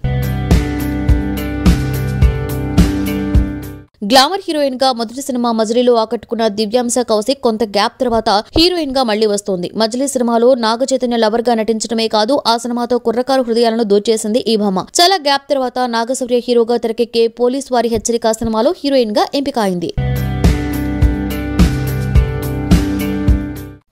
గ్లామర్ హీరోయిన్ గా మొదటి సినిమా మజిలీలో ఆకట్టుకున్న దివ్యాంశ కౌశిక్ కొంత గ్యాప్ తర్వాత హీరోయిన్ గా మళ్లీ వస్తోంది మజిలీ సినిమాలో నాగ చైతన్య లవర్ గా నటించడమే కాదు ఆ సినిమాతో కుర్రకారు హృదయాలను దోచేసింది ఈ భామ చాలా గ్యాప్ తర్వాత నాగశౌర్య హీరోగా తెరకెక్కే పోలీస్ వారి హెచ్చరిక సినిమాలో హీరోయిన్ గా ఎంపిక అయింది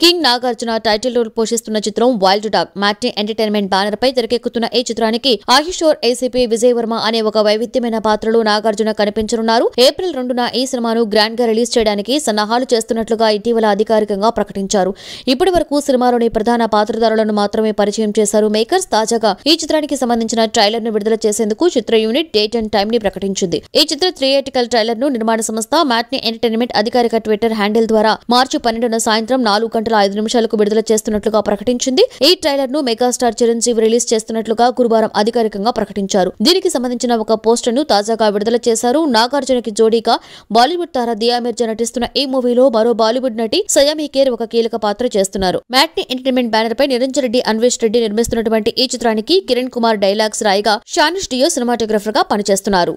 కింగ్ నాగార్జున టైటిల్ రోల్ పోషిస్తున్న చిత్రం wild dog matinee entertainment banner పై తెరకెక్కుతున్న ఈ చిత్రానికి ఆహిషోర్ ఏసీపీ విజయ్ వర్మ అనే ఒక వైవిధ్యమైన పాత్రలో నాగార్జున కనిపించనున్నారు ఏప్రిల్ రెండున ఈ సినిమాను గ్రాండ్ గా రిలీజ్ చేయడానికి సన్నాహాలు చేస్తున్నట్లుగా ఇటీవల అధికారికంగా ప్రకటించారు ఇప్పటి వరకు సినిమాలోని ప్రధాన పాత్రధారులను మాత్రమే పరిచయం చేశారు మేకర్స్ తాజాగా ఈ చిత్రానికి సంబంధించిన ట్రైలర్ ను విడుదల చేసేందుకు చిత్ర యూనిట్ డేట్ అండ్ టైం ని ప్రకటించింది ఈ చిత్ర థియేటికల్ ట్రైలర్ ను నిర్మాణ సంస్థ మ్యాట్ని ఎంటర్టైన్మెంట్ అధికారిక ట్విట్టర్ హ్యాండిల్ ద్వారా మార్చి పన్నెండున సాయంత్రం నాలుగు గంటల గంటల ఐదు నిమిషాలకు విడుదల చేస్తున్నట్లుగా ప్రకటించింది ఈ ట్రైలర్ ను మెగాస్టార్ చిరంజీవి రిలీజ్ చేస్తున్నట్లుగా గురువారం అధికారికంగా ప్రకటించారు దీనికి సంబంధించిన ఒక పోస్టర్ ను తాజాగా విడుదల చేశారు నాగార్జునకి జోడీగా బాలీవుడ్ తార దియా మిర్జా నటిస్తున్న ఈ మూవీలో మరో బాలీవుడ్ నటి సయామీ కేర్ ఒక కీలక పాత్ర చేస్తున్నారు మ్యాట్ని ఎంటర్టైన్మెంట్ బ్యానర్ పై నిరంజన్ రెడ్డి అన్వేష్ రెడ్డి నిర్మిస్తున్నటువంటి ఈ చిత్రానికి కిరణ్ కుమార్ డైలాగ్స్ రాయిగా షానిష్ డియో సినిమాటోగ్రఫర్ గా పనిచేస్తున్నారు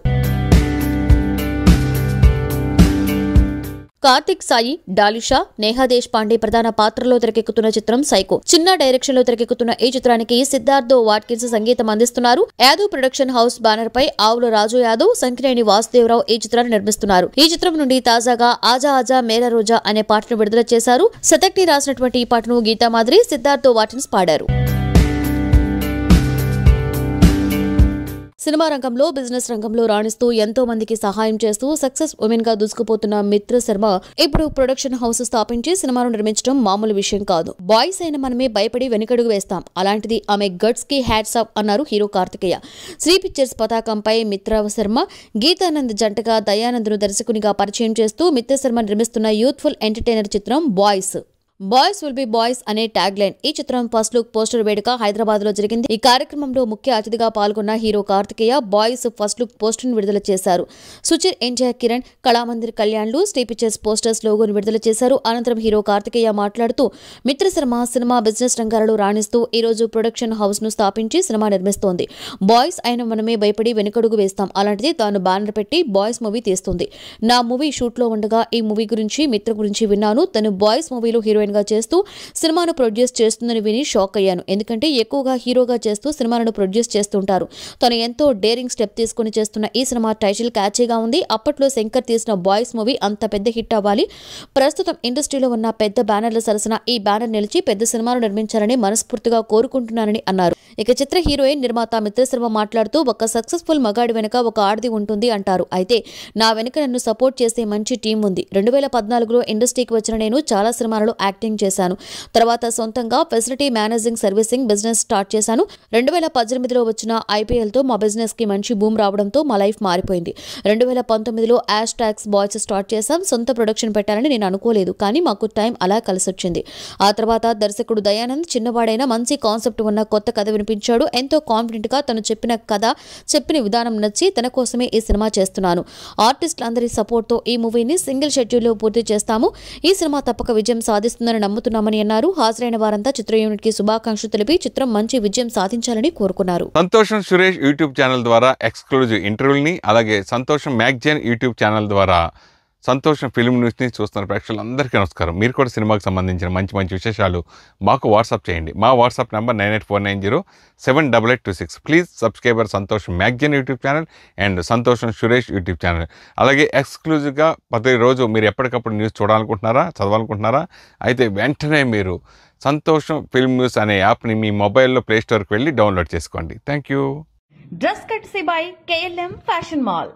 కార్తిక్ సాయి డాలిషా నేహా దేశ్ పాండే ప్రధాన పాత్రలో తెరకెక్కుతున్న చిత్రం సైకో చిన్న డైరెక్షన్ లో తెరకెక్కుతున్న ఈ చిత్రానికి సిద్ధార్థో వాట్కిన్స్ సంగీతం అందిస్తున్నారు యాదవ్ ప్రొడక్షన్ హౌస్ బ్యానర్ పై ఆవుల రాజు యాదవ్ సంకినేని వాసుదేవరావు ఈ చిత్రాన్ని నిర్మిస్తున్నారు ఈ చిత్రం నుండి తాజాగా ఆజా ఆజా మేరా రోజా అనే పాటను విడుదల చేశారు శతక్ని రాసినటువంటి ఈ పాటను గీతామాధురి సిద్ధార్థో వాటిన్స్ పాడారు సినిమా రంగంలో బిజినెస్ రంగంలో రాణిస్తూ ఎంతో మందికి సహాయం చేస్తూ సక్సెస్ ఉమెన్ గా దూసుకుపోతున్న మిత్ర శర్మ ఇప్పుడు ప్రొడక్షన్ హౌస్ స్థాపించి సినిమాను నిర్మించడం మామూలు విషయం కాదు బాయ్స్ అయిన మనమే భయపడి వెనుకడుగు వేస్తాం అలాంటిది ఆమె గట్స్ కి హ్యాట్స్ ఆఫ్ అన్నారు హీరో కార్తికేయ శ్రీ పిక్చర్స్ పతాకంపై మిత్ర శర్మ గీతానంద్ జంటగా దయానంద్ను దర్శకునిగా పరిచయం చేస్తూ మిత్ర శర్మ నిర్మిస్తున్న యూత్ఫుల్ ఎంటర్టైనర్ చిత్రం boys boys will be boys అనే ట్యాగ్ లైన్ ఈ చిత్రం ఫస్ట్ లుక్ పోస్టర్ వేడుక హైదరాబాద్ లో జరిగింది ఈ కార్యక్రమంలో ముఖ్య అతిథిగా పాల్గొన్న hero Kartikeya boys first look poster విడుదల చేశారు సుచిర్ ఎన్జే కిరణ్ కళామందిర్ లు స్టీ పిక్చర్స్ పోస్టర్స్ లోగోను విడుదల చేశారు అనంతరం హీరో కార్తికేయ మాట్లాడుతూ శర్మ సినిమా బిజినెస్ రంగాలలో రాణిస్తూ ఈ రోజు ప్రొడక్షన్ హౌస్ ను స్థాపించి సినిమా నిర్మిస్తోంది బాయ్స్ అయిన మనమే భయపడి వెనుకడుగు వేస్తాం అలాంటిది తాను బ్యానర్ పెట్టి బాయ్స్ మూవీ తీస్తుంది నా మూవీ షూట్ లో ఉండగా ఈ మూవీ గురించి మిత్ర గురించి విన్నాను తను బాయ్స్ మూవీలో హీరోయిన్ హీరోయిన్గా చేస్తూ సినిమాను ప్రొడ్యూస్ చేస్తుందని విని షాక్ అయ్యాను ఎందుకంటే ఎక్కువగా హీరోగా చేస్తూ సినిమాలను ప్రొడ్యూస్ చేస్తుంటారు తను ఎంతో డేరింగ్ స్టెప్ తీసుకుని చేస్తున్న ఈ సినిమా టైటిల్ క్యాచీగా ఉంది అప్పట్లో శంకర్ తీసిన బాయ్స్ మూవీ అంత పెద్ద హిట్ అవ్వాలి ప్రస్తుతం ఇండస్ట్రీలో ఉన్న పెద్ద బ్యానర్ల సరసన ఈ బ్యానర్ నిలిచి పెద్ద సినిమాను నిర్మించాలని మనస్ఫూర్తిగా కోరుకుంటున్నానని అన్నారు ఇక చిత్ర హీరోయిన్ నిర్మాత మిత్రశర్మ మాట్లాడుతూ ఒక సక్సెస్ఫుల్ మగాడి వెనుక ఒక ఆడది ఉంటుంది అంటారు అయితే నా వెనుక నన్ను సపోర్ట్ చేసే మంచి టీం ఉంది రెండు వేల పద్నాలుగులో ఇండస్ట్రీకి వచ్చిన నేను చాలా సినిమాలలో యాక్ట్ యాక్టింగ్ చేశాను తర్వాత సొంతంగా facility managing servicing business start చేశాను రెండు వేల పద్దెనిమిదిలో వచ్చిన ఐపీఎల్తో మా బిజినెస్కి మంచి బూమ్ రావడంతో మా లైఫ్ మారిపోయింది రెండు వేల పంతొమ్మిదిలో యాష్ ట్యాక్స్ బాయ్స్ స్టార్ట్ చేశాం సొంత ప్రొడక్షన్ పెట్టాలని నేను అనుకోలేదు కానీ మాకు టైం అలా కలిసి వచ్చింది ఆ తర్వాత దర్శకుడు దయానంద్ చిన్నవాడైన మంచి కాన్సెప్ట్ ఉన్న కొత్త కథ వినిపించాడు ఎంతో కాన్ఫిడెంట్గా తను చెప్పిన కథ చెప్పిన విధానం నచ్చి తన కోసమే ఈ సినిమా చేస్తున్నాను ఆర్టిస్టులందరి సపోర్ట్తో ఈ మూవీని సింగిల్ షెడ్యూల్లో పూర్తి చేస్తాము ఈ సినిమా తప్పక విజయం సాధిస్తుంది చేస్తుందని నమ్ముతున్నామని అన్నారు హాజరైన వారంతా చిత్ర యూనిట్ కి శుభాకాంక్షలు తెలిపి చిత్రం మంచి విజయం సాధించాలని కోరుకున్నారు సంతోషం సురేష్ యూట్యూబ్ ఛానల్ ద్వారా ఎక్స్క్లూజివ్ ఇంటర్వ్యూని అలాగే సంతోషం మ్యాగజైన్ యూట్యూబ్ ఛానల్ ద్వారా సంతోషం ఫిల్మ్ న్యూస్ని చూస్తున్న ప్రేక్షకులందరికీ నమస్కారం మీరు కూడా సినిమాకి సంబంధించిన మంచి మంచి విశేషాలు మాకు వాట్సాప్ చేయండి మా WhatsApp number nine eight four nine zero seven double eight two six please subscriber Santosham magazine YouTube channel and Santosham Suresh YouTube channel అలాగే ఎక్స్క్లూజివ్గా ప్రతి రోజు మీరు ఎప్పటికప్పుడు న్యూస్ చూడాలనుకుంటున్నారా చదవాలనుకుంటున్నారా అయితే వెంటనే మీరు సంతోషం ఫిల్మ్ న్యూస్ అనే యాప్ని మీ మొబైల్లో ప్లేస్టోర్కి వెళ్ళి డౌన్లోడ్ చేసుకోండి థ్యాంక్ యూ డ్రెస్ కట్ సిబాయ్ కేఎల్ఎం ఫ్యాషన్ మాల్